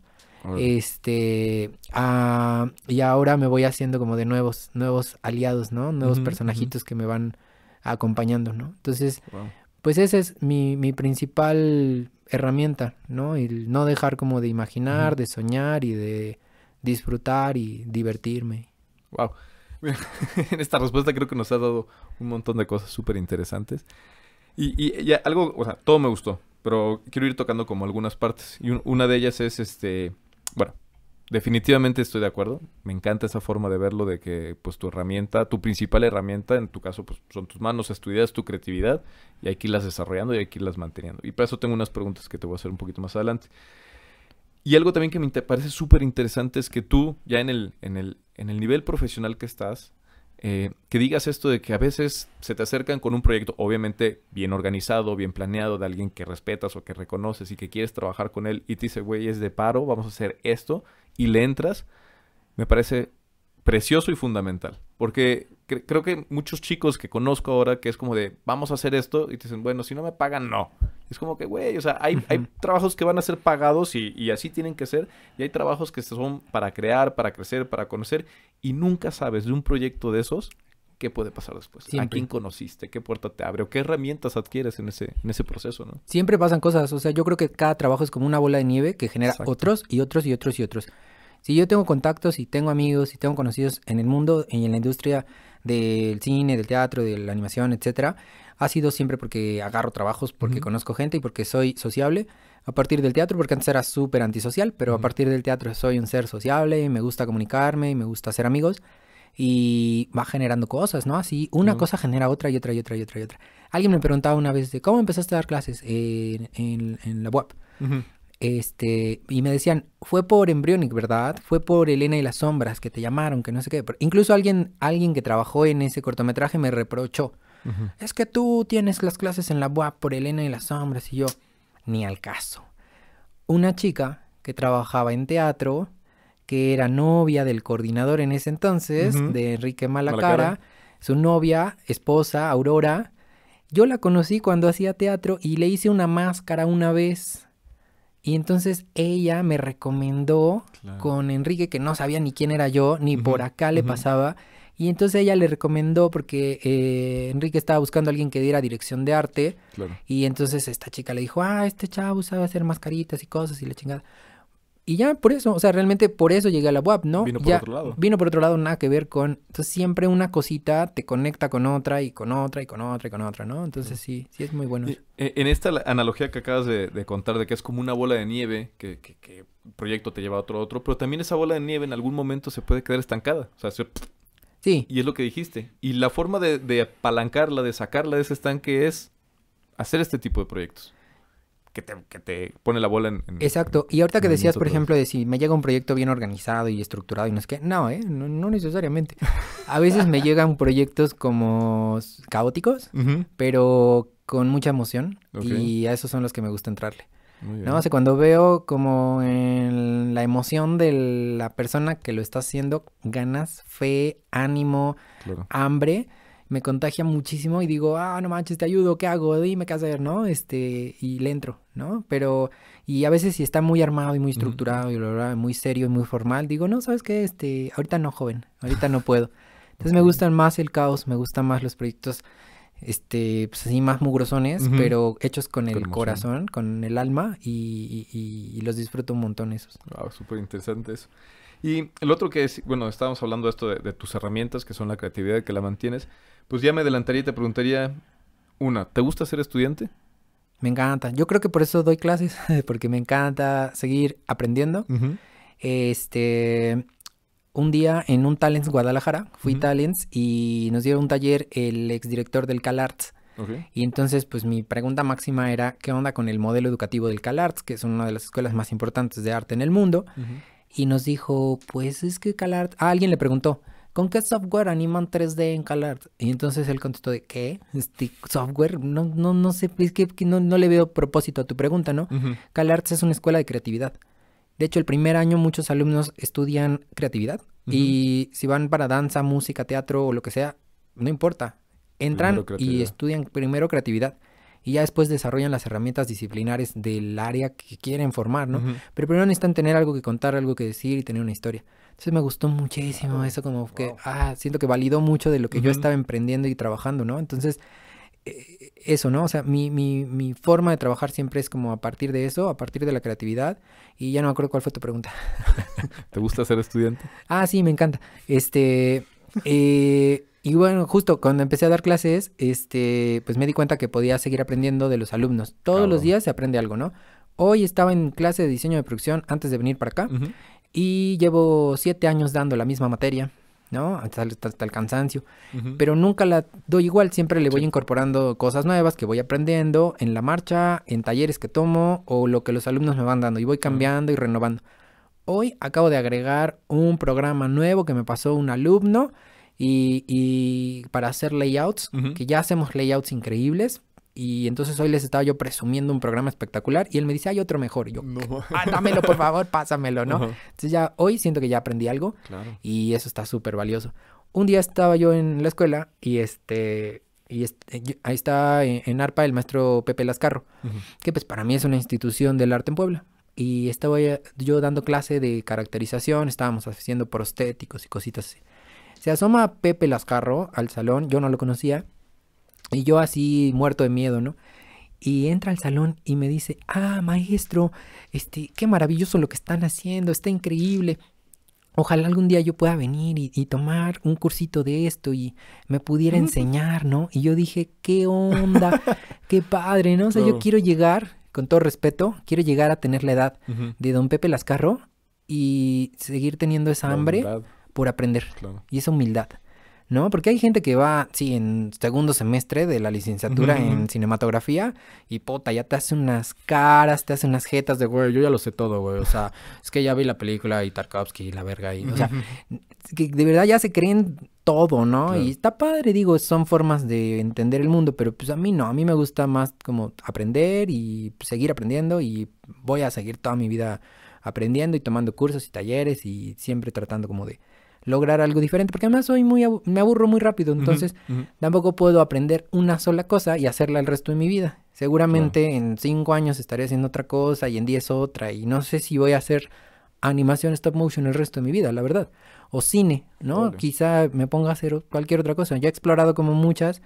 Este, ah, y ahora me voy haciendo como de nuevos, nuevos aliados, ¿no? Nuevos personajitos que me van acompañando, ¿no? Entonces, pues esa es mi, mi principal herramienta, ¿no? El no dejar como de imaginar, de soñar y de disfrutar y divertirme. Wow. <laughs> en esta respuesta creo que nos ha dado un montón de cosas súper interesantes. Y, y, algo, o sea, todo me gustó, pero quiero ir tocando como algunas partes. Y una de ellas es este, bueno, definitivamente estoy de acuerdo. Me encanta esa forma de verlo de que pues tu herramienta, tu principal herramienta, en tu caso pues son tus manos, es tu idea, es tu creatividad y hay que irlas desarrollando y hay que irlas manteniendo. Y para eso tengo unas preguntas que te voy a hacer un poquito más adelante. Y algo también que me parece súper interesante es que tú ya en el, en, el, en el nivel profesional que estás, eh, que digas esto de que a veces se te acercan con un proyecto obviamente bien organizado, bien planeado, de alguien que respetas o que reconoces y que quieres trabajar con él y te dice, güey, es de paro, vamos a hacer esto y le entras, me parece precioso y fundamental, porque creo que muchos chicos que conozco ahora que es como de, vamos a hacer esto, y te dicen, bueno, si no me pagan, no. Es como que, güey, o sea, hay, trabajos que van a ser pagados y, así tienen que ser, y hay trabajos que son para crear, para crecer, para conocer, y nunca sabes de un proyecto de esos qué puede pasar después, a quién conociste, qué puerta te abre o qué herramientas adquieres en ese, en ese proceso, ¿no? Siempre pasan cosas, o sea, yo creo que cada trabajo es como una bola de nieve que genera otros y otros y otros y otros. Si yo tengo contactos y tengo amigos y tengo conocidos en el mundo y en la industria del cine, del teatro, de la animación, etcétera, ha sido siempre porque agarro trabajos, porque conozco gente y porque soy sociable. A partir del teatro, porque antes era súper antisocial, pero a partir del teatro soy un ser sociable me gusta comunicarme me gusta hacer amigos. Y va generando cosas, ¿no? Así, una cosa genera otra y otra y otra y otra y otra. Alguien me preguntaba una vez de cómo empezaste a dar clases en, en la web. Este, y me decían, fue por Embryonic, ¿verdad? Fue por Elena y las sombras que te llamaron, que no sé qué. incluso alguien, alguien que trabajó en ese cortometraje me reprochó. Es que tú tienes las clases en la UAP por Elena y las sombras. Y yo, ni al caso. Una chica que trabajaba en teatro, que era novia del coordinador en ese entonces, de Enrique Malacara, su novia, esposa, Aurora. Yo la conocí cuando hacía teatro y le hice una máscara una vez y entonces ella me recomendó con Enrique, que no sabía ni quién era yo, ni por acá le pasaba. Y entonces ella le recomendó porque eh, Enrique estaba buscando a alguien que diera dirección de arte. Y entonces esta chica le dijo, ah, este chavo sabe hacer mascaritas y cosas y la chingada. Y ya por eso, o sea, realmente por eso llegué a la web ¿no? Vino por otro lado. Vino por otro lado, nada que ver con. Entonces, siempre una cosita te conecta con otra y con otra y con otra y con otra, ¿no? Entonces, sí, sí, es muy bueno. E, en esta analogía que acabas de, contar de que es como una bola de nieve, que, que, proyecto te lleva a otro a otro, pero también esa bola de nieve en algún momento se puede quedar estancada. O sea, Sí. Y es lo que dijiste. Y la forma de, de apalancarla, de sacarla de ese estanque es hacer este tipo de proyectos que te, que te pone la bola en... Exacto. Y ahorita que decías, por ejemplo, de si me llega un proyecto bien organizado y estructurado y no es que... No, ¿eh? No, necesariamente. A veces me llegan <laughs> proyectos como caóticos, pero con mucha emoción. Y a esos son los que me gusta entrarle. ¿No? O cuando veo como en la emoción de la persona que lo está haciendo, ganas, fe, ánimo, hambre me contagia muchísimo y digo, ah, no manches, te ayudo, ¿qué hago? Dime qué hacer, ¿no? Este, y le entro, ¿no? Pero, y a veces si está muy armado y muy estructurado y bla, bla, muy serio y muy formal, digo, no, ¿sabes qué? Este, ahorita no, joven, ahorita no puedo. Entonces me gustan más el caos, me gustan más los proyectos este, pues así más mugrosones, pero hechos con el corazón, con el alma y, los disfruto un montón esos. Wow, súper interesante eso. Y el otro que es, bueno, estábamos hablando de esto de, tus herramientas, que son la creatividad, que la mantienes, pues ya me adelantaría y te preguntaría una, ¿te gusta ser estudiante? Me encanta, yo creo que por eso doy clases, <laughs> porque me encanta seguir aprendiendo. Este, un día en un Talents Guadalajara, fui Talents y nos dieron un taller el exdirector del CalArts. Y entonces, pues mi pregunta máxima era, ¿qué onda con el modelo educativo del CalArts, que es una de las escuelas más importantes de arte en el mundo? Y nos dijo, pues es que CalArts... Ah, alguien le preguntó, ¿con qué software animan 3D en CalArts? Y entonces él contestó de, ¿qué? Este, software, no, no, no sé, es que, no, le veo propósito a tu pregunta, ¿no? CalArts es una escuela de creatividad. De hecho, el primer año muchos alumnos estudian creatividad y si van para danza, música, teatro o lo que sea, no importa. Entran y estudian primero creatividad y ya después desarrollan las herramientas disciplinares del área que quieren formar, ¿no? Pero primero necesitan tener algo que contar, algo que decir y tener una historia. Entonces me gustó muchísimo eso, como que, ah, siento que validó mucho de lo que yo estaba emprendiendo y trabajando, ¿no? Entonces eso, ¿no? O sea, mi, mi, mi, forma de trabajar siempre es como a partir de eso, a partir de la creatividad. Y ya no me acuerdo cuál fue tu pregunta. <laughs> ¿Te gusta ser estudiante? Ah, sí, me encanta. Este. Eh, y bueno, justo cuando empecé a dar clases, este, pues me di cuenta que podía seguir aprendiendo de los alumnos. Todos los días se aprende algo, ¿no? Hoy estaba en clase de diseño de producción antes de venir para acá. Y llevo siete años dando la misma materia. ¿no? Hasta, el cansancio. Pero nunca la doy igual, siempre le voy incorporando cosas nuevas que voy aprendiendo en la marcha, en talleres que tomo o lo que los alumnos me van dando y voy cambiando y renovando. Hoy acabo de agregar un programa nuevo que me pasó un alumno y, para hacer layouts, que ya hacemos layouts increíbles. Y entonces hoy les estaba yo presumiendo un programa espectacular y él me dice, hay otro mejor. Y yo, no. ah, dámelo, por favor, pásamelo, ¿no? <laughs> Entonces ya hoy siento que ya aprendí algo y eso está súper valioso. Un día estaba yo en la escuela y este y ahí está en, ARPA el maestro Pepe Lascarro, que pues para mí es una institución del arte en Puebla. Y estaba yo dando clase de caracterización, estábamos haciendo prostéticos y cositas así. Se asoma Pepe Lascarro al salón, yo no lo conocía, y yo así muerto de miedo, ¿no? Y entra al salón y me dice, ah, maestro, este, qué maravilloso lo que están haciendo, está increíble. Ojalá algún día yo pueda venir y, tomar un cursito de esto y me pudiera <laughs> enseñar, ¿no? Y yo dije, qué onda, <laughs> qué padre, ¿no? O sea, yo quiero llegar, con todo respeto, quiero llegar a tener la edad de don Pepe Lascarro y seguir teniendo esa hambre por aprender y esa humildad. ¿no? Porque hay gente que va, sí, en segundo semestre de la licenciatura en cinematografía y puta, ya te hace unas caras, te hace unas jetas de, güey, yo ya lo sé todo, güey. O sea, es que ya vi la película y Tarkovsky y la verga y, o sea, que de verdad ya se creen todo, ¿no? Y está padre, digo, son formas de entender el mundo, pero pues a mí no, a mí me gusta más como aprender y seguir aprendiendo y voy a seguir toda mi vida aprendiendo y tomando cursos y talleres y siempre tratando como de lograr algo diferente, porque además soy muy me aburro muy rápido, entonces tampoco puedo aprender una sola cosa y hacerla el resto de mi vida. Seguramente en cinco años estaré haciendo otra cosa y en diez otra y no sé si voy a hacer animación stop motion el resto de mi vida, la verdad. O cine, ¿no? Quizá me ponga a hacer cualquier otra cosa. ya he explorado como muchas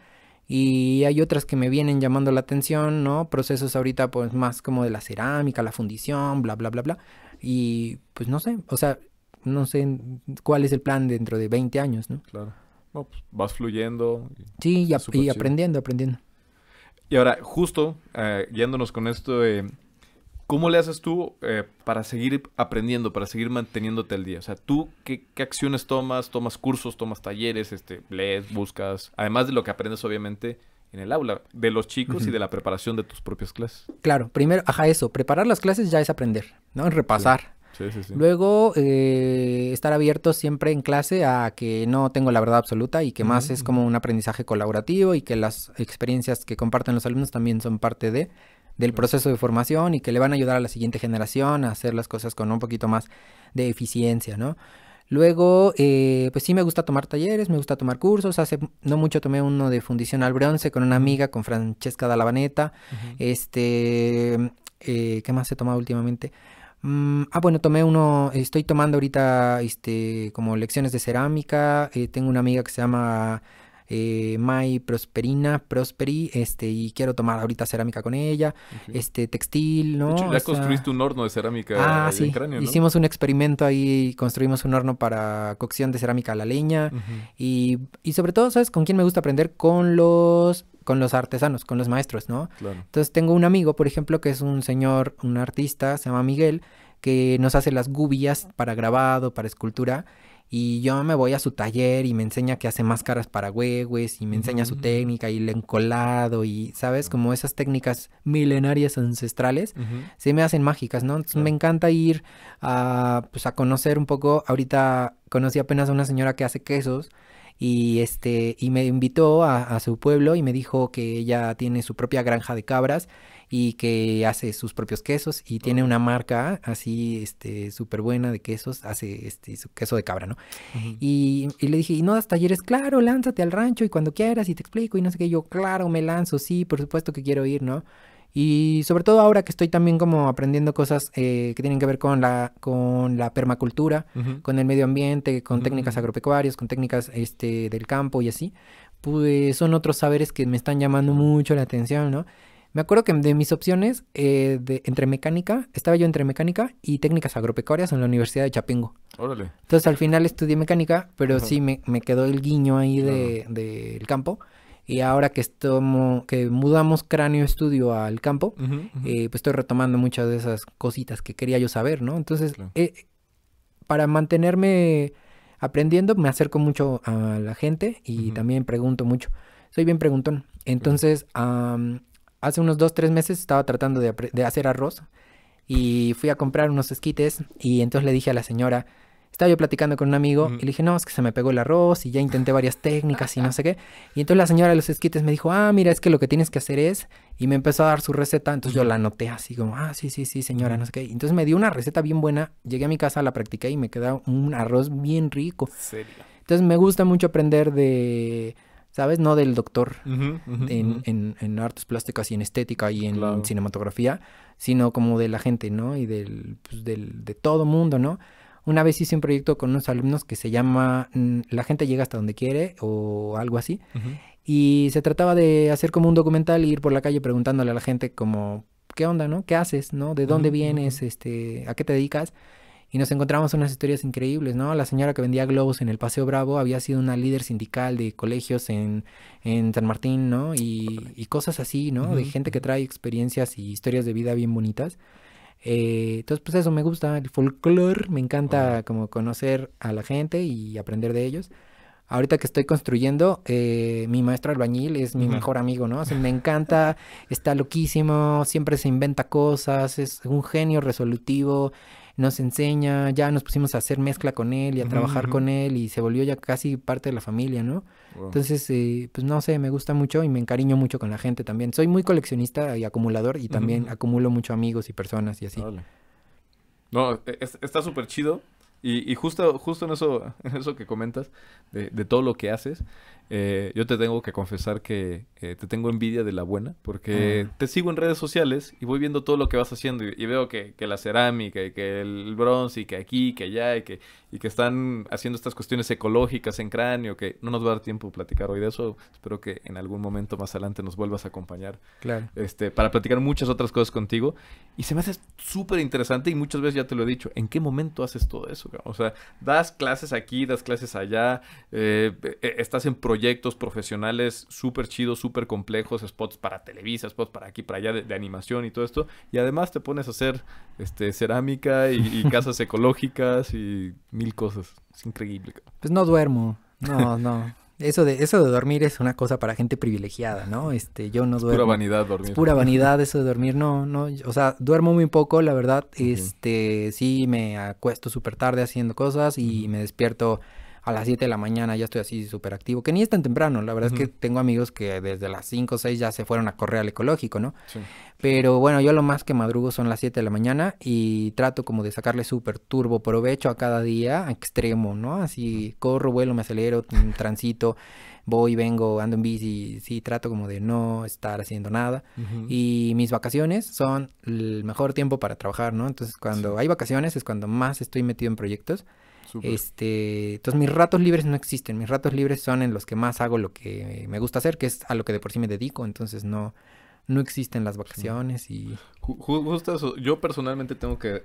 y hay otras que me vienen llamando la atención, ¿no? Procesos ahorita pues más como de la cerámica, la fundición, bla, bla, bla, bla. Y pues no sé, o sea, no sé cuál es el plan dentro de 20 años, ¿no? Claro. No, pues vas fluyendo. sí, y, aprendiendo, aprendiendo. Y ahora, justo, guiándonos eh, con esto, ¿cómo le haces tú eh, para seguir aprendiendo, para seguir manteniéndote al día? O sea, ¿tú qué, acciones tomas? ¿Tomas cursos, tomas talleres, este, lees, buscas? Además de lo que aprendes, obviamente, en el aula, de los chicos y de la preparación de tus propias clases. Claro, primero, ajá, eso, preparar las clases ya es aprender, ¿no? Repasar. Luego, eh, estar abierto siempre en clase a que no tengo la verdad absoluta y que más es como un aprendizaje colaborativo y que las experiencias que comparten los alumnos también son parte de del proceso de formación y que le van a ayudar a la siguiente generación a hacer las cosas con un poquito más de eficiencia, ¿no? Luego, eh, pues sí me gusta tomar talleres, me gusta tomar cursos. Hace no mucho tomé uno de fundición al bronce con una amiga, con Francesca Dalabaneta. Este, eh, ¿qué más he tomado últimamente? Mm, ah, bueno, tomé uno, estoy tomando ahorita este, como lecciones de cerámica. Eh, tengo una amiga que se llama eh, Mai Prosperina, Prosperi, este, y quiero tomar ahorita cerámica con ella, este, textil, ¿no? ya construiste un horno de cerámica ah, sí. cráneo, Hicimos un experimento ahí, construimos un horno para cocción de cerámica a la leña. y, y sobre todo, ¿sabes con quién me gusta aprender? Con los con los artesanos, con los maestros, ¿no? Claro. Entonces tengo un amigo, por ejemplo, que es un señor, un artista, se llama Miguel, que nos hace las gubias para grabado, para escultura. Y yo me voy a su taller y me enseña que hace máscaras para huehues y me enseña su técnica y el encolado y, ¿sabes? Como esas técnicas milenarias ancestrales se me hacen mágicas, ¿no? me encanta ir a, pues, a conocer un poco. Ahorita conocí apenas a una señora que hace quesos y este y me invitó a, su pueblo y me dijo que ella tiene su propia granja de cabras y que hace sus propios quesos y tiene una marca así este súper buena de quesos hace este su queso de cabra no y, y, le dije y no das talleres claro lánzate al rancho y cuando quieras y te explico y no sé qué yo claro me lanzo sí por supuesto que quiero ir no y sobre todo ahora que estoy también como aprendiendo cosas eh, que tienen que ver con la, con la permacultura, con el medio ambiente, con técnicas agropecuarias, con técnicas este, del campo y así, pues son otros saberes que me están llamando mucho la atención, ¿no? Me acuerdo que de mis opciones, eh, de, entre mecánica, estaba yo entre mecánica y técnicas agropecuarias en la Universidad de Chapingo. Órale. Entonces al final estudié mecánica, pero sí me, me, quedó el guiño ahí del de, de campo. Y ahora que, que mudamos cráneo estudio al campo, eh, pues estoy retomando muchas de esas cositas que quería yo saber, ¿no? Entonces, eh, para mantenerme aprendiendo, me acerco mucho a la gente y también pregunto mucho. Soy bien preguntón. Entonces, hace unos dos, tres meses estaba tratando de hacer arroz y fui a comprar unos esquites y entonces le dije a la señora, estaba yo platicando con un amigo y le dije, no, es que se me pegó el arroz y ya intenté varias técnicas y no <laughs> sé qué. Y entonces la señora de los esquites me dijo, ah, mira, es que lo que tienes que hacer es, y me empezó a dar su receta, entonces yo la anoté así como, ah, sí, sí, sí, señora, no sé qué. entonces me dio una receta bien buena, llegué a mi casa, la practiqué y me quedó un arroz bien rico. ¿Serio? Entonces me gusta mucho aprender de... ¿sabes? No del doctor en, en, en, artes plásticas y en estética y en cinematografía, sino como de la gente, ¿no? Y del, pues, del, de todo mundo, ¿no? Una vez hice un proyecto con unos alumnos que se llama mm, La gente llega hasta donde quiere o algo así. Y se trataba de hacer como un documental e ir por la calle preguntándole a la gente como, ¿qué onda, no? ¿Qué haces, no? ¿De dónde vienes? este, ¿A qué te dedicas? y nos encontramos unas historias increíbles, ¿no? La señora que vendía globos en el Paseo Bravo había sido una líder sindical de colegios en, en San Martín, ¿no? Y, y, cosas así, ¿no? De gente que trae experiencias y historias de vida bien bonitas. Eh, entonces, pues eso me gusta, el folclore, me encanta como conocer a la gente y aprender de ellos. Ahorita que estoy construyendo, eh, mi maestro albañil es mi mejor amigo, ¿no? me <laughs> encanta, está loquísimo, siempre se inventa cosas, es un genio resolutivo, nos enseña, ya nos pusimos a hacer mezcla con él y a trabajar con él y se volvió ya casi parte de la familia, ¿no? Entonces, eh, pues no sé, me gusta mucho y me encariño mucho con la gente también. Soy muy coleccionista y acumulador y también acumulo mucho amigos y personas y así. No, e, está súper chido. Y, justo, justo en eso, <laughs> en eso que comentas, de, todo lo que haces, eh, yo te tengo que confesar que eh, te tengo envidia de la buena, porque ah. te sigo en redes sociales y voy viendo todo lo que vas haciendo y, veo que, la cerámica y que el bronce y que aquí, y que allá y que, y que están haciendo estas cuestiones ecológicas en cráneo, que no nos va a dar tiempo platicar hoy de eso. Espero que en algún momento más adelante nos vuelvas a acompañar claro. este, para platicar muchas otras cosas contigo. Y se me hace súper interesante y muchas veces ya te lo he dicho, ¿en qué momento haces todo eso? O sea, das clases aquí, das clases allá, eh, e, estás en proyectos profesionales súper chidos, súper complejos, spots para Televisa, spots para aquí, para allá, de, animación y todo esto. Y además te pones a hacer este, cerámica y <laughs> casas ecológicas y mil cosas. Es increíble. Pues no duermo. No, no. Eso de, eso de dormir es una cosa para gente privilegiada, ¿no? Este, yo no duermo. Pura vanidad dormir. pura <laughs> vanidad eso de dormir, no, no, o sea, duermo muy poco, la verdad, este, sí me acuesto súper tarde haciendo cosas y me despierto a las 7 de la mañana ya estoy así súper activo, que ni es tan temprano, la verdad es que tengo amigos que desde las 5 o 6 ya se fueron a correr al ecológico, ¿no? Pero bueno, yo lo más que madrugo son las 7 de la mañana y trato como de sacarle súper turbo provecho a cada día extremo, ¿no? Así corro, vuelo, me acelero, transito, voy, vengo, ando en bici, sí, trato como de no estar haciendo nada. Y mis vacaciones son el mejor tiempo para trabajar, ¿no? Entonces cuando hay vacaciones es cuando más estoy metido en proyectos. Este, entonces mis ratos libres no existen, mis ratos libres son en los que más hago lo que me gusta hacer, que es a lo que de por sí me dedico, entonces no no existen las vacaciones y... Justo Yo personalmente tengo que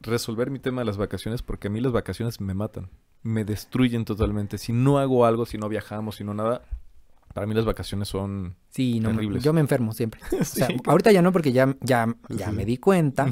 resolver, mi tema de las vacaciones porque a mí las vacaciones me matan. Me destruyen totalmente. Si no hago algo, si no viajamos, si no nada, para mí las vacaciones son sí, yo me enfermo siempre. <laughs> ahorita ya no porque ya, ya, ya me di cuenta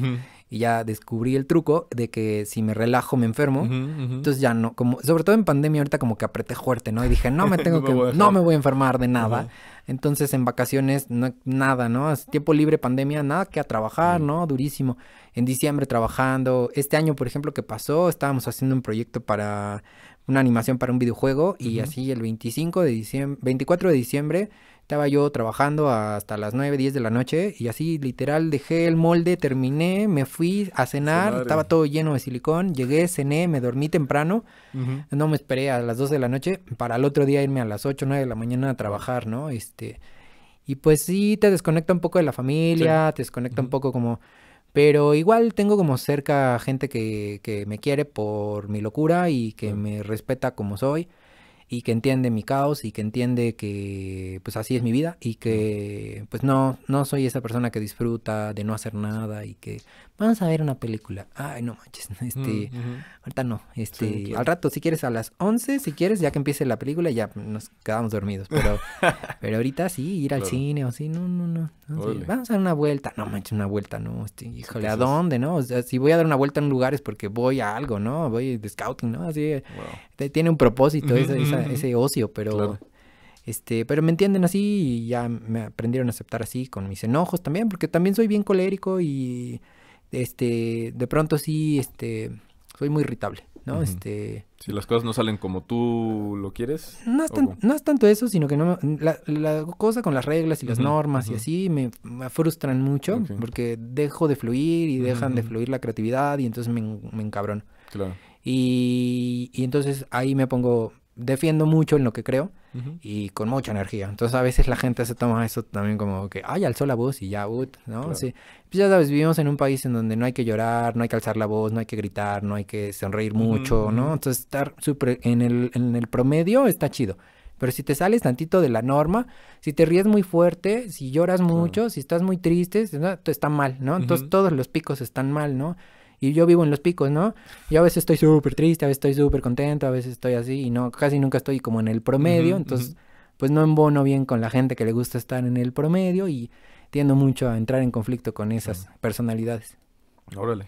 y ya descubrí el truco de que si me relajo me enfermo. Entonces ya no, como, sobre todo en pandemia ahorita como que apreté fuerte, ¿no? Y dije, no me <laughs> tengo que, no me voy a enfermar de nada. Entonces en vacaciones, no, nada, ¿no? tiempo libre, pandemia, nada que a trabajar, ¿no? Durísimo. En diciembre trabajando. Este año, por ejemplo, que pasó, estábamos haciendo un proyecto para una animación para un videojuego y así el 25 de diciembre, 24 de diciembre estaba yo trabajando hasta las 9, 10 de la noche y así literal dejé el molde, terminé, me fui a cenar, estaba todo lleno de silicón, llegué, cené, me dormí temprano, no me esperé a las 2 de la noche para el otro día irme a las 8, 9 de la mañana a trabajar, ¿no? Este, y pues sí, te desconecta un poco de la familia, te desconecta un poco como... Pero igual tengo como cerca gente que, que me quiere por mi locura y que me respeta como soy y que entiende mi caos y que entiende que pues así es mi vida y que pues no, no soy esa persona que disfruta de no hacer nada y que vamos a ver una película. Ay, no manches, <laughs> este, ahorita no, este, al rato si quieres a las 11, si quieres ya que empiece la película ya nos quedamos dormidos, pero <laughs> pero ahorita sí ir al cine o sí, no, no, no vamos a dar una vuelta. No manches, una vuelta, no. Este, híjole, ¿a dónde, no? O sea, si voy a dar una vuelta en lugares porque voy a algo, ¿no? Voy de scouting, ¿no? Así. Eh, tiene un propósito ese ocio, pero. Este, pero me entienden así y ya me aprendieron a aceptar así con mis enojos también, porque también soy bien colérico y este, de pronto sí, este, soy muy irritable, ¿no? Este... Si las cosas no salen como tú lo quieres. No es, tanto eso, sino que no, la, cosa con las reglas y las normas y así me, frustran mucho porque dejo de fluir y dejan de fluir la creatividad y entonces me, me Claro. y entonces ahí me pongo, defiendo mucho en lo que creo y con mucha energía. Entonces a veces la gente se toma eso también como que, ay, alzó la voz y ya, ¿no? Sí. Pues, ya sabes, vivimos en un país en donde no hay que llorar, no hay que alzar la voz, no hay que gritar, no hay que sonreír mucho, ¿no? Entonces estar súper en, el, en el promedio está chido. Pero si te sales tantito de la norma, si te ríes muy fuerte, si lloras mucho, si estás muy triste, está mal, ¿no? Entonces todos los picos están mal, ¿no? Y yo vivo en los picos, ¿no? Y a veces estoy súper triste, a veces estoy súper contento, a veces estoy así y no, casi nunca estoy como en el promedio, entonces pues no embono bien con la gente que le gusta estar en el promedio y tiendo mucho a entrar en conflicto con esas personalidades. Órale.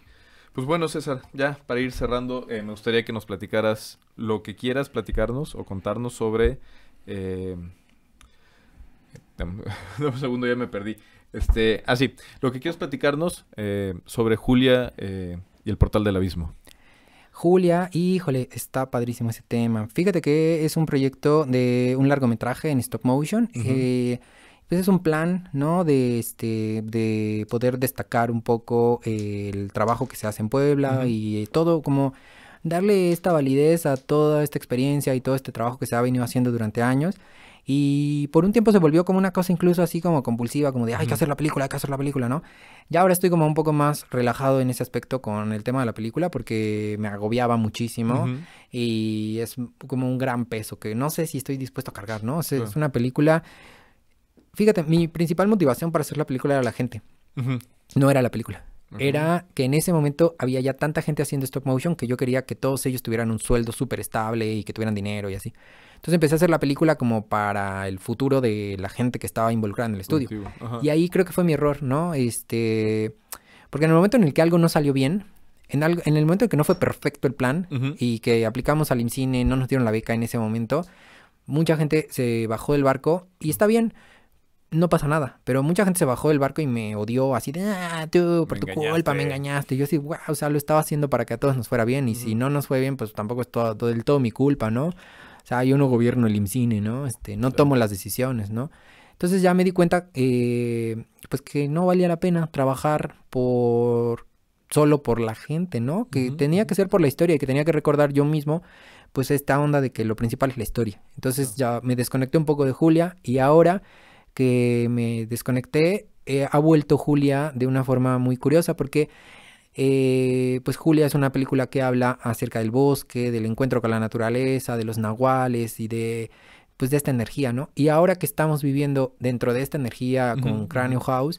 Pues bueno, César, ya para ir cerrando, eh, me gustaría que nos platicaras lo que quieras platicarnos o contarnos sobre... Eh, <laughs> un segundo, ya me perdí. Este, así, ah, lo que quieres platicarnos eh, sobre Julia eh, y el portal del abismo. Julia, híjole, está padrísimo ese tema. Fíjate que es un proyecto de un largometraje en stop motion. Eh, pues es un plan, ¿no? De este, de poder destacar un poco el trabajo que se hace en Puebla y todo como darle esta validez a toda esta experiencia y todo este trabajo que se ha venido haciendo durante años y por un tiempo se volvió como una cosa incluso así como compulsiva, como de, hay que hacer la película, hay que hacer la película, ¿no? Ya ahora estoy como un poco más relajado en ese aspecto con el tema de la película porque me agobiaba muchísimo y es como un gran peso que no sé si estoy dispuesto a cargar, ¿no? Es una película... Fíjate, mi principal motivación para hacer la película era la gente. No era la película era que en ese momento había ya tanta gente haciendo stop motion que yo quería que todos ellos tuvieran un sueldo súper estable y que tuvieran dinero y así. Entonces empecé a hacer la película como para el futuro de la gente que estaba involucrada en el estudio. Y ahí creo que fue mi error, ¿no? Este, porque en el momento en el que algo no salió bien, en, en el momento en que no fue perfecto el plan y que aplicamos al IMCINE, no nos dieron la beca en ese momento, mucha gente se bajó del barco y está bien, no pasa nada. Pero mucha gente se bajó del barco y me odió así de, ah, tú, por tu culpa me engañaste. yo así, wow, o sea, lo estaba haciendo para que a todos nos fuera bien. Y si no nos fue bien, pues tampoco es todo, del todo mi culpa, ¿no? O sea, yo no gobierno el IMCINE, ¿no? Este, no tomo las decisiones, ¿no? Entonces ya me di cuenta, eh, pues que no valía la pena trabajar por solo por la gente, ¿no? Que tenía que ser por la historia y que tenía que recordar yo mismo, pues esta onda de que lo principal es la historia. Entonces ya me desconecté un poco de Julia y ahora que me desconecté, eh, ha vuelto Julia de una forma muy curiosa porque eh, pues Julia es una película que habla acerca del bosque, del encuentro con la naturaleza, de los nahuales y de pues de esta energía, ¿no? Y ahora que estamos viviendo dentro de esta energía con uh House,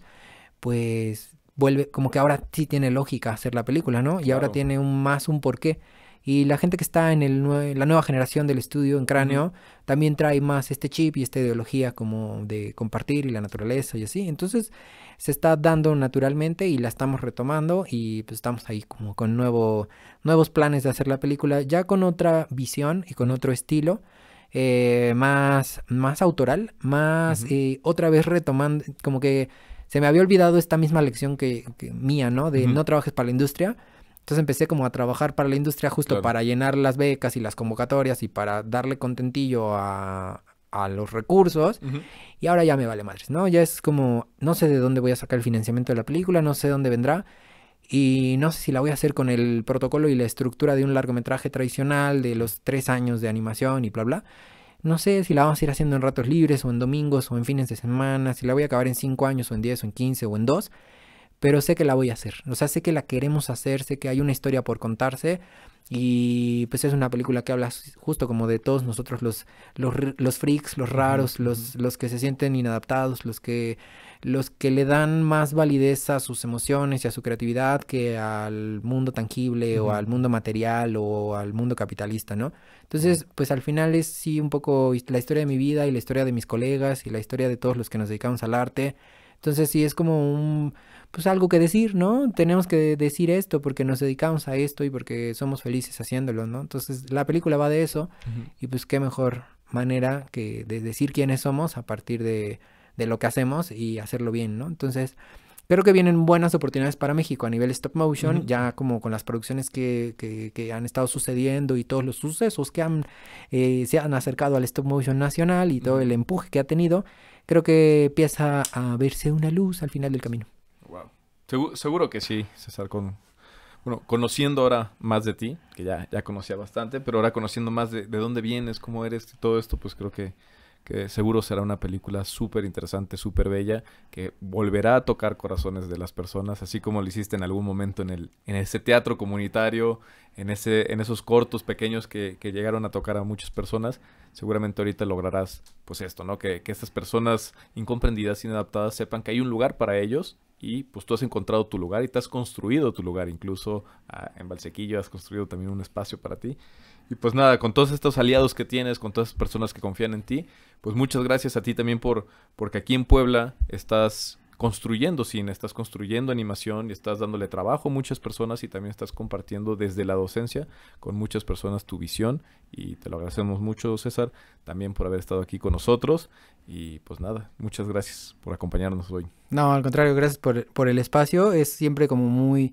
pues vuelve como que ahora sí tiene lógica hacer la película, ¿no? Y ahora tiene un más un porqué. Y la gente que está en, el la nueva generación del estudio en cráneo también trae más este chip y esta ideología como de compartir y la naturaleza y así. Entonces se está dando naturalmente y la estamos retomando y pues estamos ahí como con nuevo, nuevos planes de hacer la película, ya con otra visión y con otro estilo. Eh, más, más autoral, más eh, otra vez retomando, como que se me había olvidado esta misma lección que, mía, ¿no? De no trabajes para la industria, entonces empecé como a trabajar para la industria justo para llenar las becas y las convocatorias y para darle contentillo a, los recursos. Y ahora ya me vale madres, ¿no? Ya es como, no sé de dónde voy a sacar el financiamiento de la película, no sé dónde vendrá. Y no sé si la voy a hacer con el protocolo y la estructura de un largometraje tradicional de los tres años de animación y bla, bla. No sé si la vamos a ir haciendo en ratos libres o en domingos o en fines de semana, si la voy a acabar en cinco años o en diez o en quince o en dos pero sé que la voy a hacer. O sea, sé que la queremos hacer, sé que hay una historia por contarse. Y pues es una película que habla justo como de todos nosotros, los, los, freaks, los raros, los, que se sienten inadaptados, los que, los que le dan más validez a sus emociones y a su creatividad que al mundo tangible o al mundo material o al mundo capitalista, ¿no? Entonces, pues al final es sí un poco la historia de mi vida y la historia de mis colegas y la historia de todos los que nos dedicamos al arte entonces sí es como un, pues algo que decir, ¿no? Tenemos que decir esto porque nos dedicamos a esto y porque somos felices haciéndolo, ¿no? Entonces la película va de eso y pues qué mejor manera que de decir quiénes somos a partir de, de lo que hacemos y hacerlo bien, ¿no? Entonces creo que vienen buenas oportunidades para México a nivel stop motion, ya como con las producciones que, que, han estado sucediendo y todos los sucesos que han, eh, se han acercado al stop motion nacional y todo el empuje que ha tenido, creo que empieza a verse una luz al final del camino. Wow. seguro que sí, César, con, bueno, conociendo ahora más de ti, que ya, ya conocía bastante, pero ahora conociendo más de, de dónde vienes, cómo eres, todo esto, pues creo que que seguro será una película súper interesante, súper bella, que volverá a tocar corazones de las personas, así como lo hiciste en algún momento en, el, en ese teatro comunitario, en, ese, en esos cortos pequeños que, que llegaron a tocar a muchas personas. Seguramente ahorita lograrás pues esto, ¿no? Que, que estas personas incomprendidas, inadaptadas, sepan que hay un lugar para ellos y pues tú has encontrado tu lugar y te has construido tu lugar, incluso ah, en Balsequillo has construido también un espacio para ti. Y pues nada, con todos estos aliados que tienes, con todas las personas que confían en ti, pues muchas gracias a ti también por porque aquí en Puebla estás construyendo cine, estás construyendo animación y estás dándole trabajo a muchas personas y también estás compartiendo desde la docencia con muchas personas tu visión y te lo agradecemos mucho César también por haber estado aquí con nosotros y pues nada, muchas gracias por acompañarnos hoy. No, al contrario, gracias por, por el espacio, es siempre como muy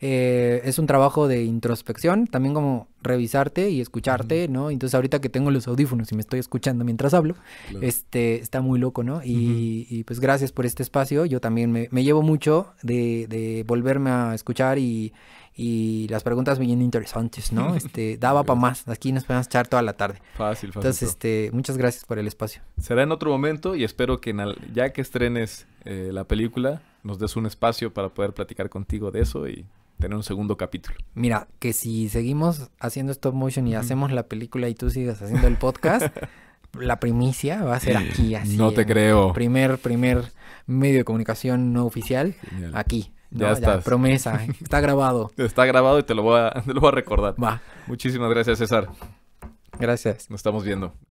eh, es un trabajo de introspección, también como revisarte y escucharte, ¿no? Entonces ahorita que tengo los audífonos y me estoy escuchando mientras hablo, este, está muy loco, ¿no? Y, pues gracias por este espacio, yo también me, llevo mucho de, volverme a escuchar y, las preguntas bien interesantes, ¿no? <laughs> Este, daba para más, aquí nos podemos echar toda la tarde. Fácil, fácil. Entonces, este, muchas gracias por el espacio. Será en otro momento y espero que ya que estrenes eh, la película, nos des un espacio para poder platicar contigo de eso y tener un segundo capítulo. Mira, que si seguimos haciendo stop motion y hacemos la película y tú sigas haciendo el podcast, <laughs> la primicia va a ser aquí, No te creo. Primer, primer medio de comunicación no oficial, aquí. ya estás. promesa, eh, está grabado. <laughs> Está grabado y te lo <laughs> te lo voy a recordar. Va. Muchísimas gracias, César. Gracias. Nos estamos viendo.